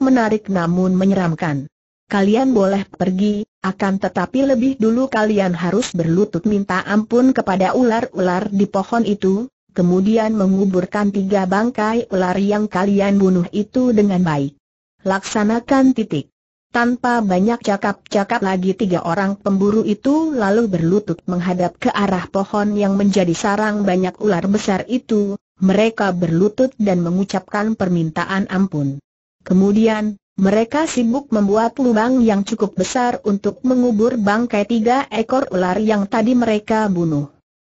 menarik namun menyeramkan. Kalian boleh pergi, akan tetapi lebih dulu kalian harus berlutut minta ampun kepada ular-ular di pohon itu, kemudian menguburkan tiga bangkai ular yang kalian bunuh itu dengan baik. Laksanakan titik. Tanpa banyak cakap-cakap lagi tiga orang pemburu itu lalu berlutut menghadap ke arah pohon yang menjadi sarang banyak ular besar itu, mereka berlutut dan mengucapkan permintaan ampun. Kemudian, mereka sibuk membuat lubang yang cukup besar untuk mengubur bangkai tiga ekor ular yang tadi mereka bunuh.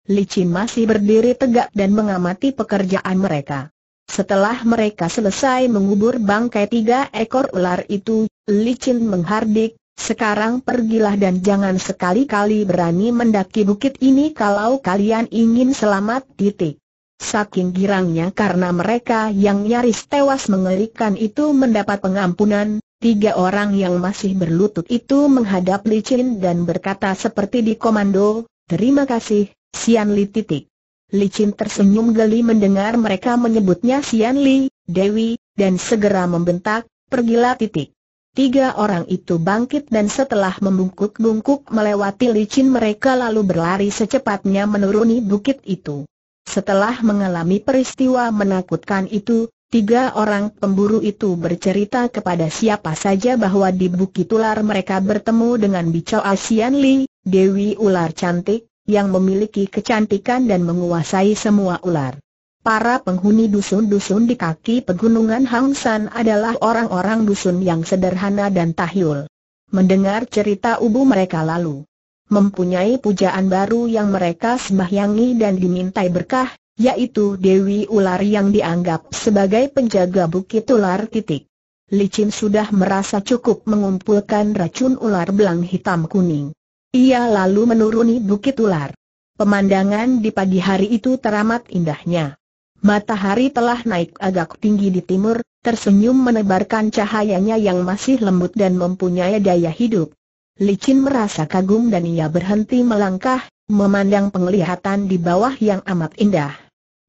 Licin masih berdiri tegak dan mengamati pekerjaan mereka. Setelah mereka selesai mengubur bangkai tiga ekor ular itu, Licin menghardik, sekarang pergilah dan jangan sekali-kali berani mendaki bukit ini kalau kalian ingin selamat titik. Saking girangnya karena mereka yang nyaris tewas mengerikan itu mendapat pengampunan, tiga orang yang masih berlutut itu menghadap Li licin dan berkata seperti di komando, terima kasih, Sian Li titik. Li Licin tersenyum geli mendengar mereka menyebutnya Sian Li, Dewi, dan segera membentak, pergilah titik. Tiga orang itu bangkit dan setelah membungkuk-bungkuk melewati licin mereka lalu berlari secepatnya menuruni bukit itu. Setelah mengalami peristiwa menakutkan itu, tiga orang pemburu itu bercerita kepada siapa saja bahwa di Bukit Ular mereka bertemu dengan Bicau Asian Li, Dewi Ular Cantik, yang memiliki kecantikan dan menguasai semua ular. Para penghuni dusun-dusun di kaki pegunungan Hangsan adalah orang-orang dusun yang sederhana dan tahil. Mendengar cerita ubu mereka lalu, mempunyai pujaan baru yang mereka sembahyangi dan dimintai berkah, yaitu Dewi Ular yang dianggap sebagai penjaga bukit ular titik. Licin sudah merasa cukup mengumpulkan racun ular belang hitam kuning. Ia lalu menuruni bukit ular. Pemandangan di pagi hari itu teramat indahnya. Matahari telah naik agak tinggi di timur, tersenyum menebarkan cahayanya yang masih lembut dan mempunyai daya hidup. Licin merasa kagum dan ia berhenti melangkah, memandang penglihatan di bawah yang amat indah.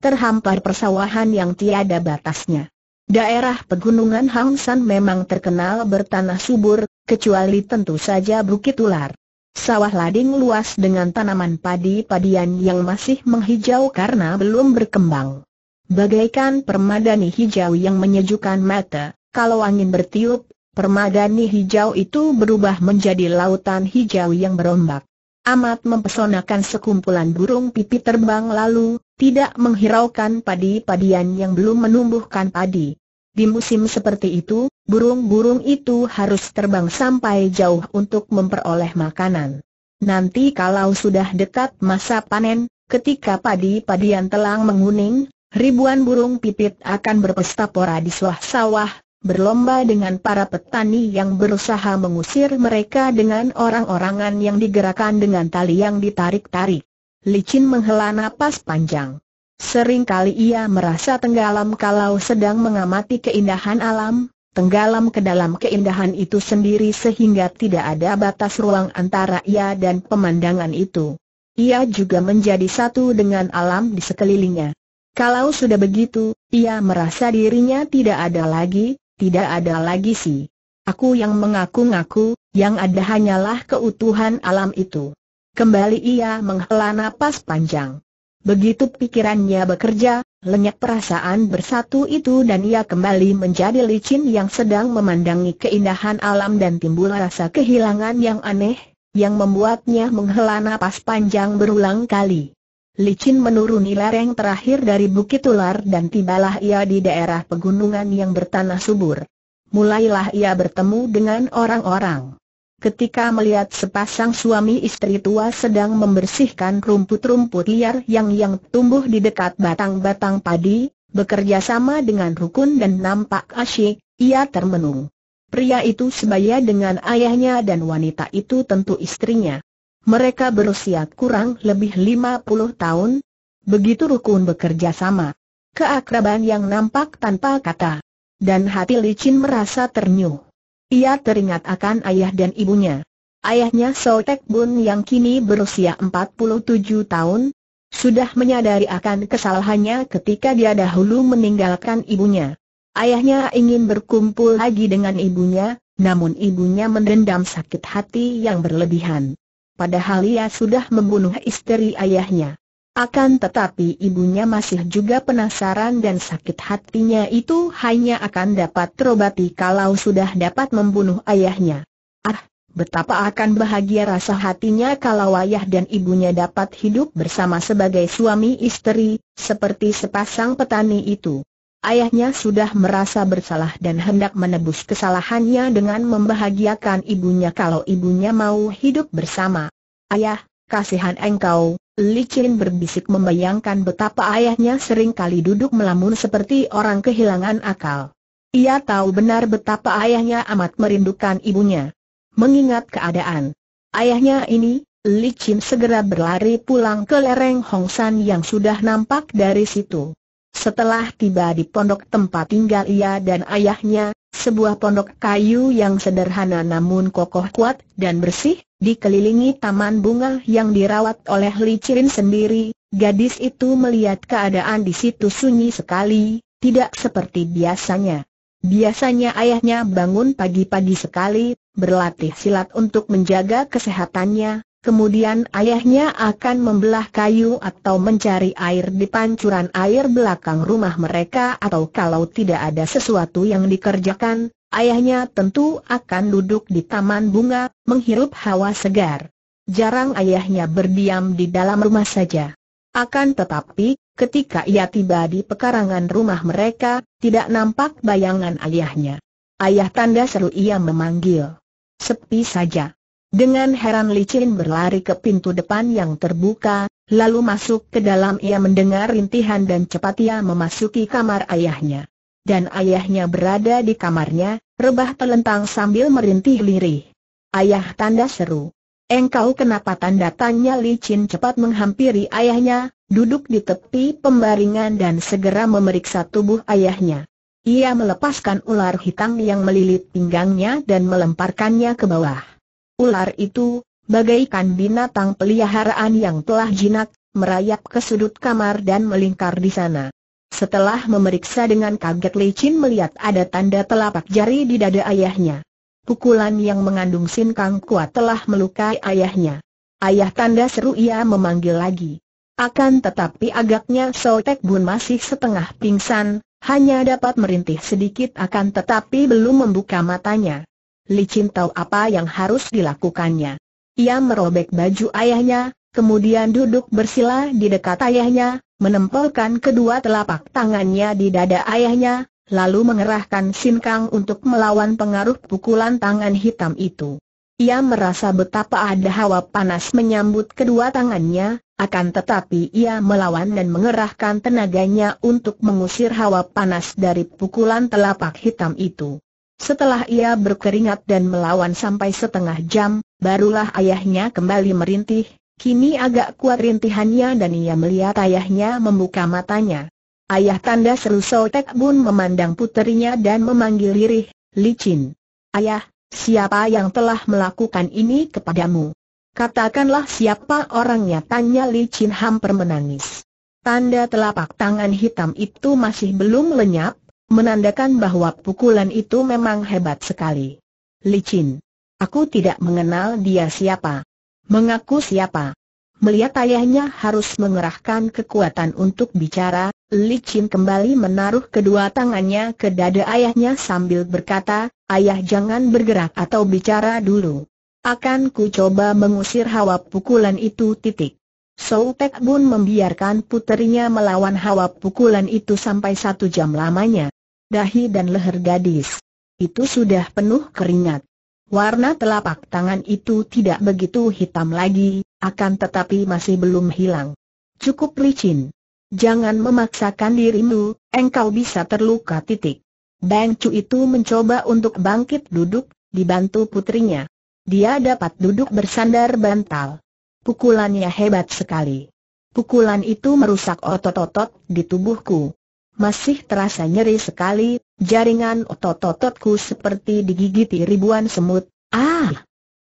Terhampar persawahan yang tiada batasnya. Daerah pegunungan Hangsan memang terkenal bertanah subur, kecuali tentu saja Bukit Ular. Sawah lading luas dengan tanaman padi-padian yang masih menghijau karena belum berkembang. Bagaikan permadani hijau yang menyejukkan mata, kalau angin bertiup, Permadani hijau itu berubah menjadi lautan hijau yang berombak. Amat mempesonakan sekumpulan burung pipit terbang lalu, tidak menghiraukan padi-padian yang belum menumbuhkan padi. Di musim seperti itu, burung-burung itu harus terbang sampai jauh untuk memperoleh makanan. Nanti kalau sudah dekat masa panen, ketika padi-padian telah menguning, ribuan burung pipit akan berpesta pora di sawah-sawah, berlomba dengan para petani yang berusaha mengusir mereka dengan orang-orangan yang digerakkan dengan tali yang ditarik-tarik. Licin menghela napas panjang. Seringkali ia merasa tenggelam kalau sedang mengamati keindahan alam, tenggelam ke dalam keindahan itu sendiri sehingga tidak ada batas ruang antara ia dan pemandangan itu. Ia juga menjadi satu dengan alam di sekelilingnya. Kalau sudah begitu, ia merasa dirinya tidak ada lagi, tidak ada lagi sih. Aku yang mengaku-ngaku, yang ada hanyalah keutuhan alam itu. Kembali ia menghela napas panjang. Begitu pikirannya bekerja, lenyap perasaan bersatu itu dan ia kembali menjadi licin yang sedang memandangi keindahan alam dan timbul rasa kehilangan yang aneh, yang membuatnya menghela napas panjang berulang kali. Licin menuruni lereng terakhir dari Bukit Ular dan tibalah ia di daerah pegunungan yang bertanah subur. Mulailah ia bertemu dengan orang-orang. Ketika melihat sepasang suami istri tua sedang membersihkan rumput-rumput liar yang yang tumbuh di dekat batang-batang padi, bekerja sama dengan rukun dan nampak asyik, ia termenung. Pria itu sebaya dengan ayahnya dan wanita itu tentu istrinya. Mereka berusia kurang lebih 50 tahun. Begitu rukun bekerja sama. Keakraban yang nampak tanpa kata. Dan hati licin merasa ternyuh. Ia teringat akan ayah dan ibunya. Ayahnya Sotek Bun yang kini berusia 47 tahun, sudah menyadari akan kesalahannya ketika dia dahulu meninggalkan ibunya. Ayahnya ingin berkumpul lagi dengan ibunya, namun ibunya mendendam sakit hati yang berlebihan padahal ia sudah membunuh istri ayahnya. Akan tetapi ibunya masih juga penasaran dan sakit hatinya itu hanya akan dapat terobati kalau sudah dapat membunuh ayahnya. Ah, betapa akan bahagia rasa hatinya kalau ayah dan ibunya dapat hidup bersama sebagai suami istri, seperti sepasang petani itu ayahnya sudah merasa bersalah dan hendak menebus kesalahannya dengan membahagiakan ibunya kalau ibunya mau hidup bersama. Ayah, kasihan engkau, Licin berbisik membayangkan betapa ayahnya sering kali duduk melamun seperti orang kehilangan akal. Ia tahu benar betapa ayahnya amat merindukan ibunya. Mengingat keadaan ayahnya ini, Licin segera berlari pulang ke lereng Hong San yang sudah nampak dari situ. Setelah tiba di pondok tempat tinggal ia dan ayahnya, sebuah pondok kayu yang sederhana namun kokoh kuat dan bersih, dikelilingi taman bunga yang dirawat oleh Licin sendiri, gadis itu melihat keadaan di situ sunyi sekali, tidak seperti biasanya. Biasanya ayahnya bangun pagi-pagi sekali, berlatih silat untuk menjaga kesehatannya, Kemudian ayahnya akan membelah kayu atau mencari air di pancuran air belakang rumah mereka atau kalau tidak ada sesuatu yang dikerjakan, ayahnya tentu akan duduk di taman bunga, menghirup hawa segar. Jarang ayahnya berdiam di dalam rumah saja. Akan tetapi, ketika ia tiba di pekarangan rumah mereka, tidak nampak bayangan ayahnya. Ayah tanda seru ia memanggil. Sepi saja. Dengan heran licin berlari ke pintu depan yang terbuka, lalu masuk ke dalam ia mendengar rintihan dan cepat ia memasuki kamar ayahnya. Dan ayahnya berada di kamarnya, rebah telentang sambil merintih lirih. Ayah tanda seru. Engkau kenapa tanda tanya licin cepat menghampiri ayahnya, duduk di tepi pembaringan dan segera memeriksa tubuh ayahnya. Ia melepaskan ular hitam yang melilit pinggangnya dan melemparkannya ke bawah. Ular itu, bagaikan binatang peliharaan yang telah jinak, merayap ke sudut kamar dan melingkar di sana. Setelah memeriksa dengan kaget licin melihat ada tanda telapak jari di dada ayahnya. Pukulan yang mengandung sin kang kuat telah melukai ayahnya. Ayah tanda seru ia memanggil lagi. Akan tetapi agaknya Sotek Bun masih setengah pingsan, hanya dapat merintih sedikit akan tetapi belum membuka matanya licin tahu apa yang harus dilakukannya. Ia merobek baju ayahnya, kemudian duduk bersila di dekat ayahnya, menempelkan kedua telapak tangannya di dada ayahnya, lalu mengerahkan sinkang untuk melawan pengaruh pukulan tangan hitam itu. Ia merasa betapa ada hawa panas menyambut kedua tangannya, akan tetapi ia melawan dan mengerahkan tenaganya untuk mengusir hawa panas dari pukulan telapak hitam itu. Setelah ia berkeringat dan melawan sampai setengah jam, barulah ayahnya kembali merintih, kini agak kuat rintihannya dan ia melihat ayahnya membuka matanya. Ayah tanda seru Sotek Bun memandang puterinya dan memanggil lirih, licin. Ayah, siapa yang telah melakukan ini kepadamu? Katakanlah siapa orangnya tanya licin hampir menangis. Tanda telapak tangan hitam itu masih belum lenyap, menandakan bahwa pukulan itu memang hebat sekali. Licin. Aku tidak mengenal dia siapa. Mengaku siapa. Melihat ayahnya harus mengerahkan kekuatan untuk bicara, Licin kembali menaruh kedua tangannya ke dada ayahnya sambil berkata, Ayah jangan bergerak atau bicara dulu. Akan ku coba mengusir hawa pukulan itu titik. Sou Tek Bun membiarkan puterinya melawan hawa pukulan itu sampai satu jam lamanya. Dahi dan leher gadis. Itu sudah penuh keringat. Warna telapak tangan itu tidak begitu hitam lagi, akan tetapi masih belum hilang. Cukup licin. Jangan memaksakan dirimu, engkau bisa terluka titik. Bang Chu itu mencoba untuk bangkit duduk, dibantu putrinya. Dia dapat duduk bersandar bantal. Pukulannya hebat sekali. Pukulan itu merusak otot-otot di tubuhku. Masih terasa nyeri sekali, jaringan otot-ototku seperti digigiti ribuan semut. Ah!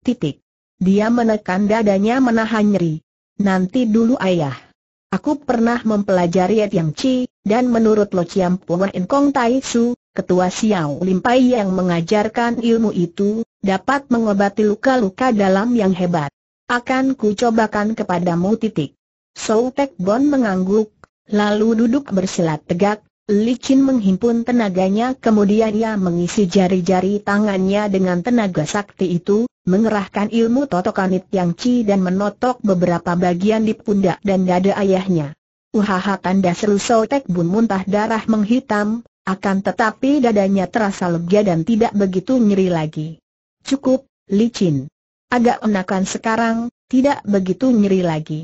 Titik. Dia menekan dadanya menahan nyeri. Nanti dulu ayah. Aku pernah mempelajari Yang Chi, dan menurut Lo Chiam Puan Kong Tai Su, ketua Xiao Lim Pai yang mengajarkan ilmu itu, dapat mengobati luka-luka dalam yang hebat. Akan ku cobakan kepadamu titik. Tek Bon mengangguk, lalu duduk bersilat tegak, licin menghimpun tenaganya kemudian ia mengisi jari-jari tangannya dengan tenaga sakti itu, mengerahkan ilmu totokanit yang ci dan menotok beberapa bagian di pundak dan dada ayahnya. Uhaha tanda seru Tek Bon muntah darah menghitam, akan tetapi dadanya terasa lega dan tidak begitu nyeri lagi. Cukup, licin. Agak enakan sekarang, tidak begitu nyeri lagi.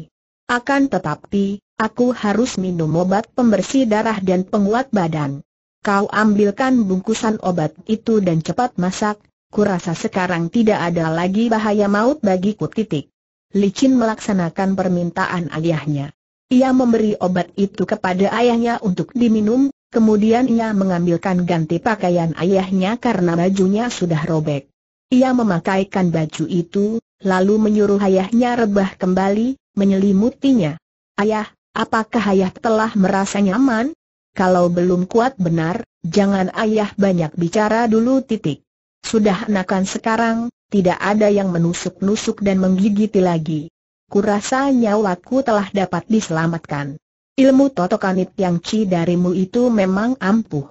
Akan tetapi, aku harus minum obat pembersih darah dan penguat badan. Kau ambilkan bungkusan obat itu dan cepat masak, kurasa sekarang tidak ada lagi bahaya maut bagiku titik. Licin melaksanakan permintaan ayahnya. Ia memberi obat itu kepada ayahnya untuk diminum, kemudian ia mengambilkan ganti pakaian ayahnya karena bajunya sudah robek. Ia memakaikan baju itu, lalu menyuruh ayahnya rebah kembali, menyelimutinya. Ayah, apakah ayah telah merasa nyaman? Kalau belum kuat benar, jangan ayah banyak bicara dulu titik. Sudah enakan sekarang, tidak ada yang menusuk-nusuk dan menggigiti lagi. Kurasa nyawaku telah dapat diselamatkan. Ilmu totokanit yang ci darimu itu memang ampuh.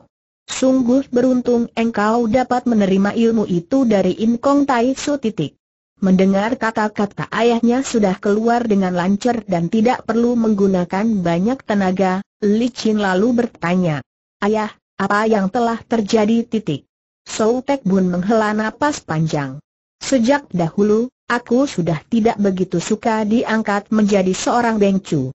Sungguh beruntung engkau dapat menerima ilmu itu dari Inkong Tai Su titik. Mendengar kata-kata ayahnya sudah keluar dengan lancar dan tidak perlu menggunakan banyak tenaga, Li Qin lalu bertanya, Ayah, apa yang telah terjadi titik? Sou Tek Bun menghela napas panjang. Sejak dahulu, aku sudah tidak begitu suka diangkat menjadi seorang bengcu.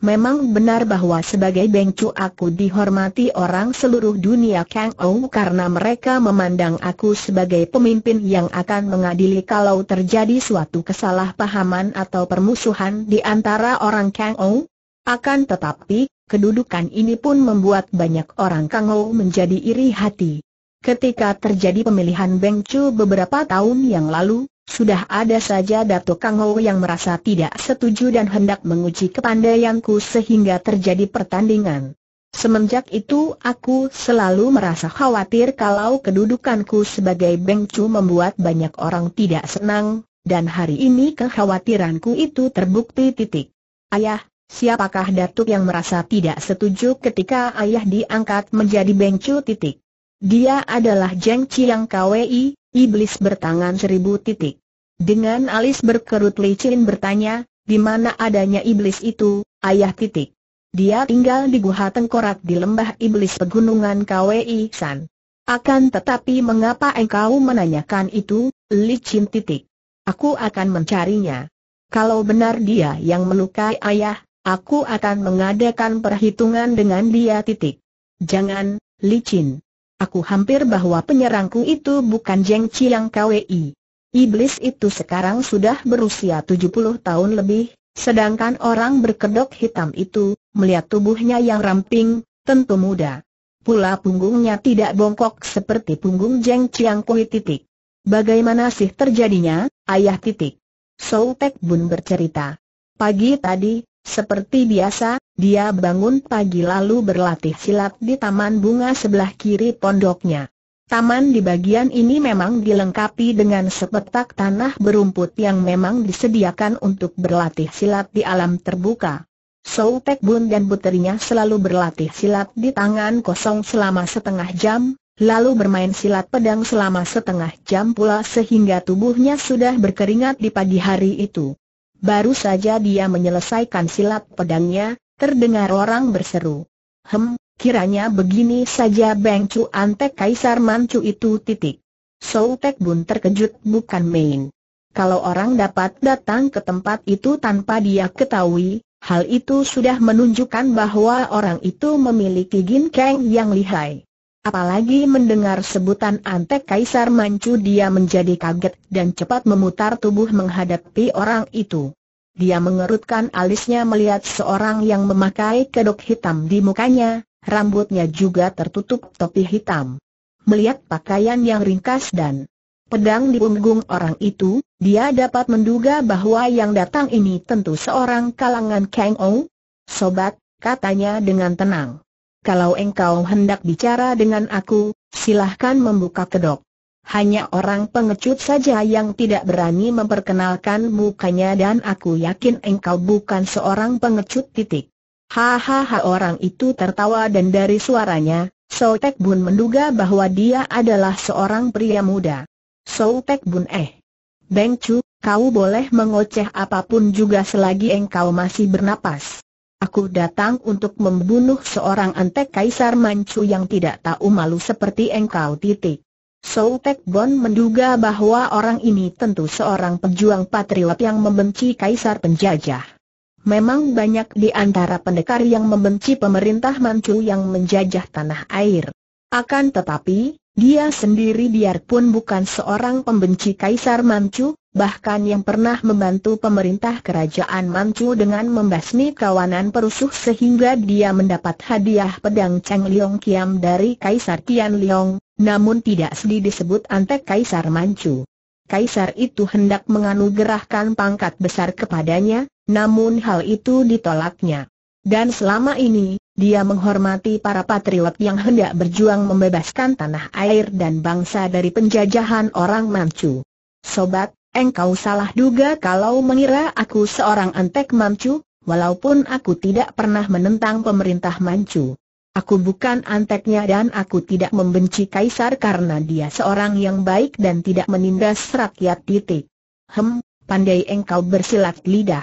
Memang benar bahwa sebagai bengcu aku dihormati orang seluruh dunia Kang Ou karena mereka memandang aku sebagai pemimpin yang akan mengadili kalau terjadi suatu kesalahpahaman atau permusuhan di antara orang Kang Ou. Akan tetapi, kedudukan ini pun membuat banyak orang Kang Ou menjadi iri hati. Ketika terjadi pemilihan Beng Chu beberapa tahun yang lalu, sudah ada saja datuk Kang Ho yang merasa tidak setuju dan hendak menguji kepandaianku sehingga terjadi pertandingan. Semenjak itu aku selalu merasa khawatir kalau kedudukanku sebagai Beng Chu membuat banyak orang tidak senang, dan hari ini kekhawatiranku itu terbukti titik. Ayah, siapakah Datuk yang merasa tidak setuju ketika ayah diangkat menjadi Beng Chu titik? Dia adalah Jeng Chiang Kwei, iblis bertangan seribu titik. Dengan alis berkerut licin bertanya, di mana adanya iblis itu, ayah titik. Dia tinggal di Guha Tengkorak di lembah iblis pegunungan Kwei San. Akan tetapi mengapa engkau menanyakan itu, licin titik. Aku akan mencarinya. Kalau benar dia yang melukai ayah, aku akan mengadakan perhitungan dengan dia titik. Jangan, licin. Aku hampir bahwa penyerangku itu bukan Jeng Chiang Kwei. Iblis itu sekarang sudah berusia 70 tahun lebih, sedangkan orang berkedok hitam itu, melihat tubuhnya yang ramping, tentu muda. Pula punggungnya tidak bongkok seperti punggung Jeng Chiang Kui titik. Bagaimana sih terjadinya, ayah titik? Soutek Bun bercerita. Pagi tadi, seperti biasa, dia bangun pagi lalu berlatih silat di taman bunga sebelah kiri pondoknya. Taman di bagian ini memang dilengkapi dengan sepetak tanah berumput yang memang disediakan untuk berlatih silat di alam terbuka. Sou Tek Bun dan puterinya selalu berlatih silat di tangan kosong selama setengah jam, lalu bermain silat pedang selama setengah jam pula sehingga tubuhnya sudah berkeringat di pagi hari itu. Baru saja dia menyelesaikan silat pedangnya, Terdengar orang berseru. Hem, kiranya begini saja Beng Cu Antek Kaisar mancu itu titik. Sou Tek Bun terkejut bukan main. Kalau orang dapat datang ke tempat itu tanpa dia ketahui, hal itu sudah menunjukkan bahwa orang itu memiliki gin ginkeng yang lihai. Apalagi mendengar sebutan antek Kaisar mancu, dia menjadi kaget dan cepat memutar tubuh menghadapi orang itu. Dia mengerutkan alisnya melihat seorang yang memakai kedok hitam di mukanya, rambutnya juga tertutup topi hitam. Melihat pakaian yang ringkas dan pedang di punggung orang itu, dia dapat menduga bahwa yang datang ini tentu seorang kalangan Kang Ou. Sobat, katanya dengan tenang. Kalau engkau hendak bicara dengan aku, silahkan membuka kedok. Hanya orang pengecut saja yang tidak berani memperkenalkan mukanya dan aku yakin engkau bukan seorang pengecut titik. Hahaha orang itu tertawa dan dari suaranya, Sotek Bun menduga bahwa dia adalah seorang pria muda. Sotek Bun eh. Beng Chu, kau boleh mengoceh apapun juga selagi engkau masih bernapas. Aku datang untuk membunuh seorang antek kaisar Manchu yang tidak tahu malu seperti engkau titik. Tek Bon menduga bahwa orang ini tentu seorang pejuang patriot yang membenci kaisar penjajah. Memang banyak di antara pendekar yang membenci pemerintah Manchu yang menjajah tanah air. Akan tetapi, dia sendiri biarpun bukan seorang pembenci kaisar Manchu, bahkan yang pernah membantu pemerintah kerajaan Manchu dengan membasmi kawanan perusuh sehingga dia mendapat hadiah pedang Cheng Liong Kiam dari kaisar Tian Liong, namun tidak sedih disebut Antek Kaisar Manchu. Kaisar itu hendak menganugerahkan pangkat besar kepadanya, namun hal itu ditolaknya. Dan selama ini, dia menghormati para patriot yang hendak berjuang membebaskan tanah air dan bangsa dari penjajahan orang Manchu. Sobat, engkau salah duga kalau mengira aku seorang antek Manchu, walaupun aku tidak pernah menentang pemerintah Manchu. Aku bukan anteknya dan aku tidak membenci Kaisar karena dia seorang yang baik dan tidak menindas rakyat titik. Hem, pandai engkau bersilat lidah.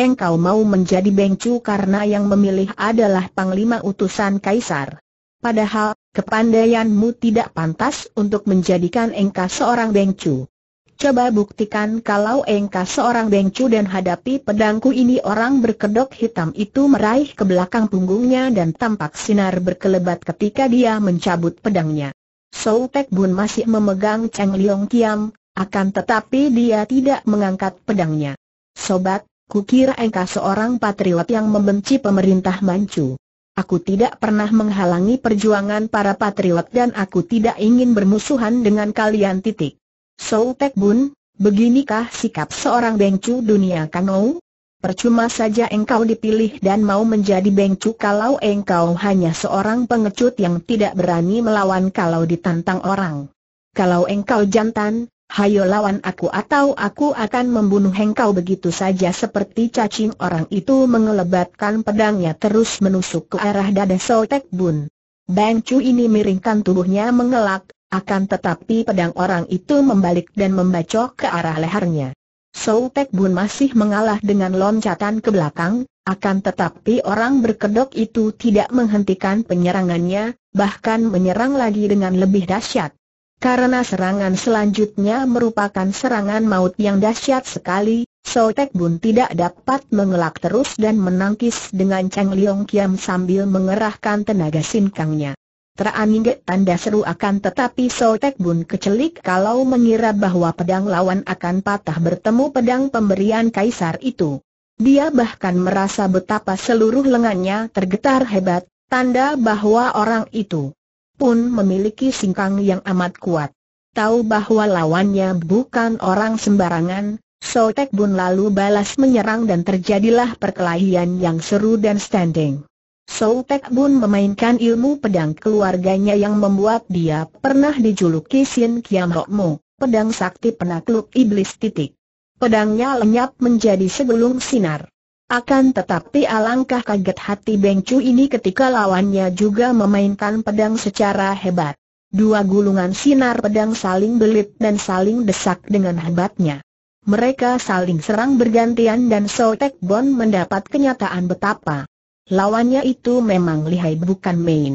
Engkau mau menjadi bengcu karena yang memilih adalah panglima utusan Kaisar. Padahal, kepandaianmu tidak pantas untuk menjadikan engkau seorang bengcu. Coba buktikan kalau engkau seorang bengcu dan hadapi pedangku ini orang berkedok hitam itu meraih ke belakang punggungnya dan tampak sinar berkelebat ketika dia mencabut pedangnya. Sou Pek Bun masih memegang Cheng Liong Kiam, akan tetapi dia tidak mengangkat pedangnya. Sobat, kukira engkau seorang patriot yang membenci pemerintah Manchu. Aku tidak pernah menghalangi perjuangan para patriot dan aku tidak ingin bermusuhan dengan kalian titik. Sou Tek Bun, beginikah sikap seorang bengcu dunia kanou? Percuma saja engkau dipilih dan mau menjadi bengcu kalau engkau hanya seorang pengecut yang tidak berani melawan kalau ditantang orang. Kalau engkau jantan, hayo lawan aku atau aku akan membunuh engkau begitu saja seperti cacing orang itu mengelebatkan pedangnya terus menusuk ke arah dada Sotek Bun. Bengcu ini miringkan tubuhnya mengelak, akan tetapi pedang orang itu membalik dan membacok ke arah lehernya. Sou Tek Bun masih mengalah dengan loncatan ke belakang, akan tetapi orang berkedok itu tidak menghentikan penyerangannya, bahkan menyerang lagi dengan lebih dahsyat. Karena serangan selanjutnya merupakan serangan maut yang dahsyat sekali, Sou Tek Bun tidak dapat mengelak terus dan menangkis dengan Chang Liong Kiam sambil mengerahkan tenaga sinkangnya. Teraning tanda seru akan tetapi Sotek Bun kecelik kalau mengira bahwa pedang lawan akan patah bertemu pedang pemberian kaisar itu. Dia bahkan merasa betapa seluruh lengannya tergetar hebat, tanda bahwa orang itu pun memiliki singkang yang amat kuat. Tahu bahwa lawannya bukan orang sembarangan, Sotek Bun lalu balas menyerang dan terjadilah perkelahian yang seru dan standing. Sou Tek Bun memainkan ilmu pedang keluarganya yang membuat dia pernah dijuluki Sin Kiam Rok Mo, pedang sakti penakluk iblis titik. Pedangnya lenyap menjadi segulung sinar. Akan tetapi alangkah kaget hati Beng Chu ini ketika lawannya juga memainkan pedang secara hebat. Dua gulungan sinar pedang saling belit dan saling desak dengan hebatnya. Mereka saling serang bergantian dan Sotek Bon mendapat kenyataan betapa Lawannya itu memang lihai bukan main.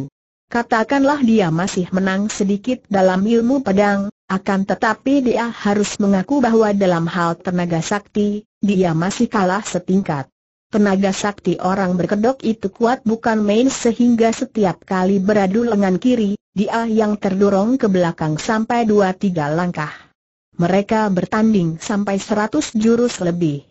Katakanlah dia masih menang sedikit dalam ilmu pedang, akan tetapi dia harus mengaku bahwa dalam hal tenaga sakti, dia masih kalah setingkat. Tenaga sakti orang berkedok itu kuat bukan main sehingga setiap kali beradu lengan kiri, dia yang terdorong ke belakang sampai dua tiga langkah. Mereka bertanding sampai seratus jurus lebih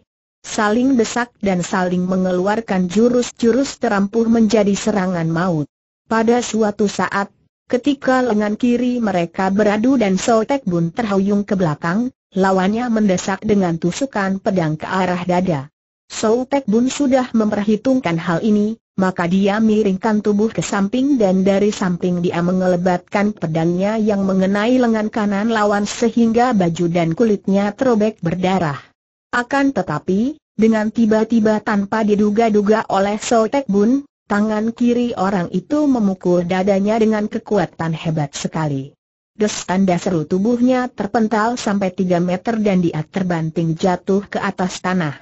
saling desak dan saling mengeluarkan jurus-jurus terampuh menjadi serangan maut. Pada suatu saat, ketika lengan kiri mereka beradu dan Sotek Bun terhuyung ke belakang, lawannya mendesak dengan tusukan pedang ke arah dada. Sotek Bun sudah memperhitungkan hal ini, maka dia miringkan tubuh ke samping dan dari samping dia mengelebatkan pedangnya yang mengenai lengan kanan lawan sehingga baju dan kulitnya terobek berdarah. Akan tetapi, dengan tiba-tiba tanpa diduga-duga oleh Sotek Bun, tangan kiri orang itu memukul dadanya dengan kekuatan hebat sekali. tanda seru tubuhnya terpental sampai 3 meter dan dia terbanting jatuh ke atas tanah.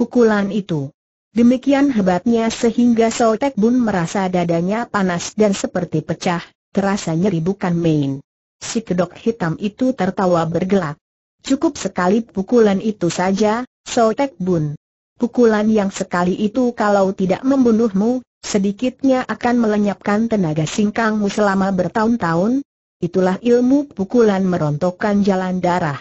Pukulan itu demikian hebatnya sehingga Sotek Bun merasa dadanya panas dan seperti pecah, terasa nyeri bukan main. Si kedok hitam itu tertawa bergelak. Cukup sekali pukulan itu saja, Sotek Bun. Pukulan yang sekali itu kalau tidak membunuhmu, sedikitnya akan melenyapkan tenaga singkangmu selama bertahun-tahun. Itulah ilmu pukulan merontokkan jalan darah.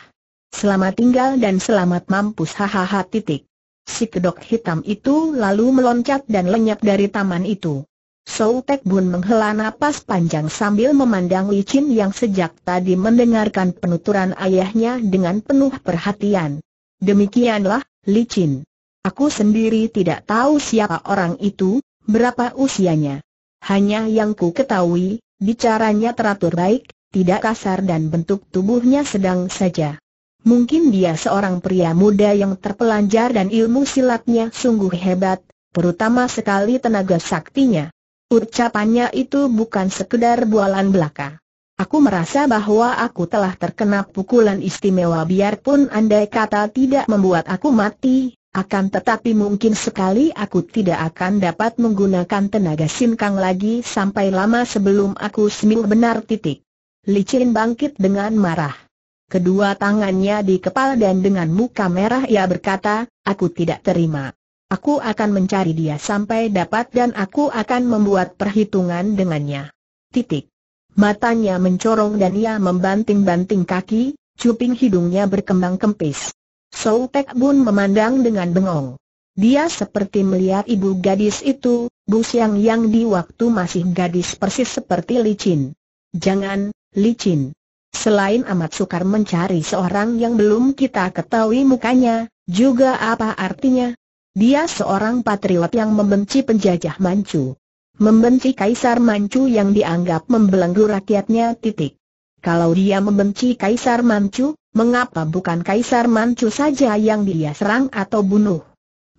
Selamat tinggal dan selamat mampus hahaha titik. Si kedok hitam itu lalu meloncat dan lenyap dari taman itu. Sou Tek Bun menghela nafas panjang sambil memandang Li Chin yang sejak tadi mendengarkan penuturan ayahnya dengan penuh perhatian. Demikianlah, Li Chin. Aku sendiri tidak tahu siapa orang itu, berapa usianya. Hanya yang ku ketahui, bicaranya teratur baik, tidak kasar dan bentuk tubuhnya sedang saja. Mungkin dia seorang pria muda yang terpelajar dan ilmu silatnya sungguh hebat, terutama sekali tenaga saktinya. Ucapannya itu bukan sekedar bualan belaka. Aku merasa bahwa aku telah terkena pukulan istimewa biarpun andai kata tidak membuat aku mati, akan tetapi mungkin sekali aku tidak akan dapat menggunakan tenaga sinkang lagi sampai lama sebelum aku semil benar titik. Licin bangkit dengan marah. Kedua tangannya di kepala dan dengan muka merah ia berkata, aku tidak terima. Aku akan mencari dia sampai dapat dan aku akan membuat perhitungan dengannya. Titik. Matanya mencorong dan ia membanting-banting kaki, cuping hidungnya berkembang kempis. Sou Tek Bun memandang dengan bengong. Dia seperti melihat ibu gadis itu, Bu Siang yang di waktu masih gadis persis seperti licin. Jangan, licin. Selain amat sukar mencari seorang yang belum kita ketahui mukanya, juga apa artinya, dia seorang patriot yang membenci penjajah Manchu. Membenci Kaisar Manchu yang dianggap membelenggu rakyatnya titik. Kalau dia membenci Kaisar Manchu, mengapa bukan Kaisar Manchu saja yang dia serang atau bunuh?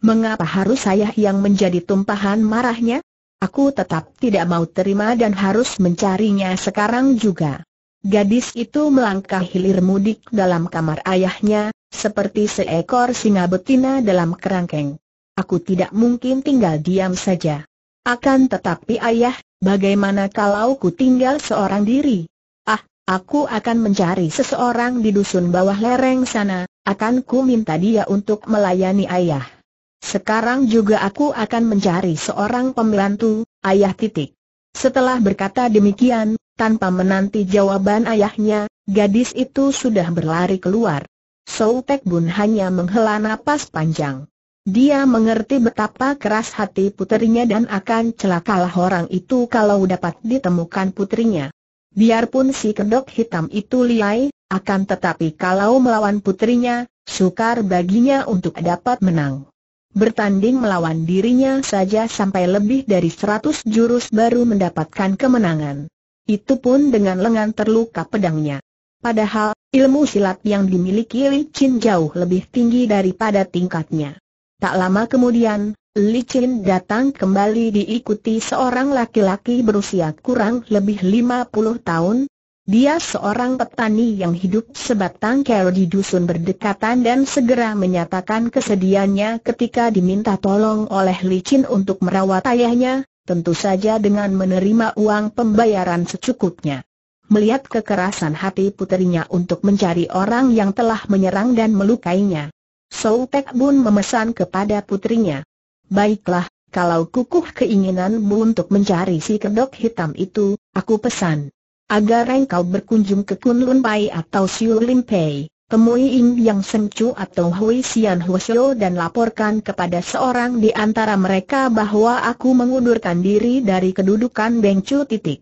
Mengapa harus saya yang menjadi tumpahan marahnya? Aku tetap tidak mau terima dan harus mencarinya sekarang juga. Gadis itu melangkah hilir mudik dalam kamar ayahnya, seperti seekor singa betina dalam kerangkeng. Aku tidak mungkin tinggal diam saja. Akan tetapi ayah, bagaimana kalau ku tinggal seorang diri? Ah, aku akan mencari seseorang di dusun bawah lereng sana, akan ku minta dia untuk melayani ayah. Sekarang juga aku akan mencari seorang pembantu, ayah titik. Setelah berkata demikian, tanpa menanti jawaban ayahnya, gadis itu sudah berlari keluar. Soutek Bun hanya menghela napas panjang. Dia mengerti betapa keras hati putrinya dan akan celakalah orang itu kalau dapat ditemukan putrinya. Biarpun si kedok hitam itu liai, akan tetapi kalau melawan putrinya, sukar baginya untuk dapat menang. Bertanding melawan dirinya saja sampai lebih dari seratus jurus baru mendapatkan kemenangan. Itu pun dengan lengan terluka pedangnya. Padahal, ilmu silat yang dimiliki Li Chin jauh lebih tinggi daripada tingkatnya. Tak lama kemudian, Li Chin datang kembali diikuti seorang laki-laki berusia kurang lebih 50 tahun. Dia seorang petani yang hidup sebatang kara di dusun berdekatan dan segera menyatakan kesediaannya ketika diminta tolong oleh Li Chin untuk merawat ayahnya, tentu saja dengan menerima uang pembayaran secukupnya. Melihat kekerasan hati putrinya untuk mencari orang yang telah menyerang dan melukainya, Tek Bun memesan kepada putrinya. Baiklah, kalau kukuh keinginanmu untuk mencari si kedok hitam itu, aku pesan. Agar engkau berkunjung ke Kun Lun Pai atau Siu Lim Pei, temui Im Yang Chu atau Hui Xian Hwasyo dan laporkan kepada seorang di antara mereka bahwa aku mengundurkan diri dari kedudukan Beng Chu titik.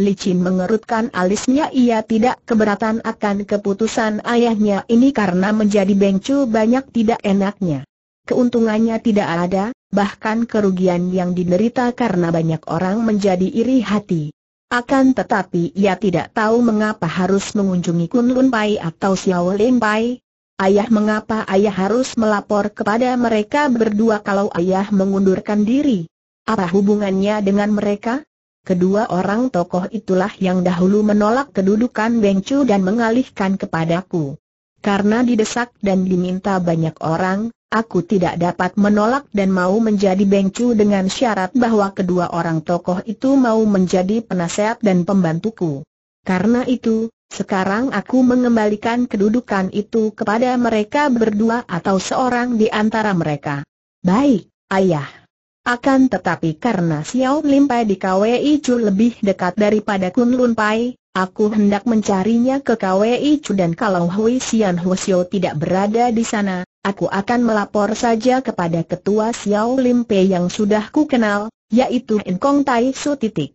Licin mengerutkan alisnya ia tidak keberatan akan keputusan ayahnya ini karena menjadi bengcu banyak tidak enaknya. Keuntungannya tidak ada, bahkan kerugian yang diderita karena banyak orang menjadi iri hati. Akan tetapi ia tidak tahu mengapa harus mengunjungi Kunlun Pai atau Xiao Ling Pai. Ayah mengapa ayah harus melapor kepada mereka berdua kalau ayah mengundurkan diri? Apa hubungannya dengan mereka? Kedua orang tokoh itulah yang dahulu menolak kedudukan Beng Chu dan mengalihkan kepadaku. Karena didesak dan diminta banyak orang, aku tidak dapat menolak dan mau menjadi Beng Chu dengan syarat bahwa kedua orang tokoh itu mau menjadi penasehat dan pembantuku. Karena itu, sekarang aku mengembalikan kedudukan itu kepada mereka berdua atau seorang di antara mereka. Baik, ayah. Akan tetapi karena Xiao Lim Pai di KWI Chu lebih dekat daripada Kun Lun Pai, aku hendak mencarinya ke KWI Chu dan kalau Hui Xian Xiao tidak berada di sana, aku akan melapor saja kepada ketua Xiao Lim Pai yang sudah ku kenal, yaitu Enkong Tai Su titik.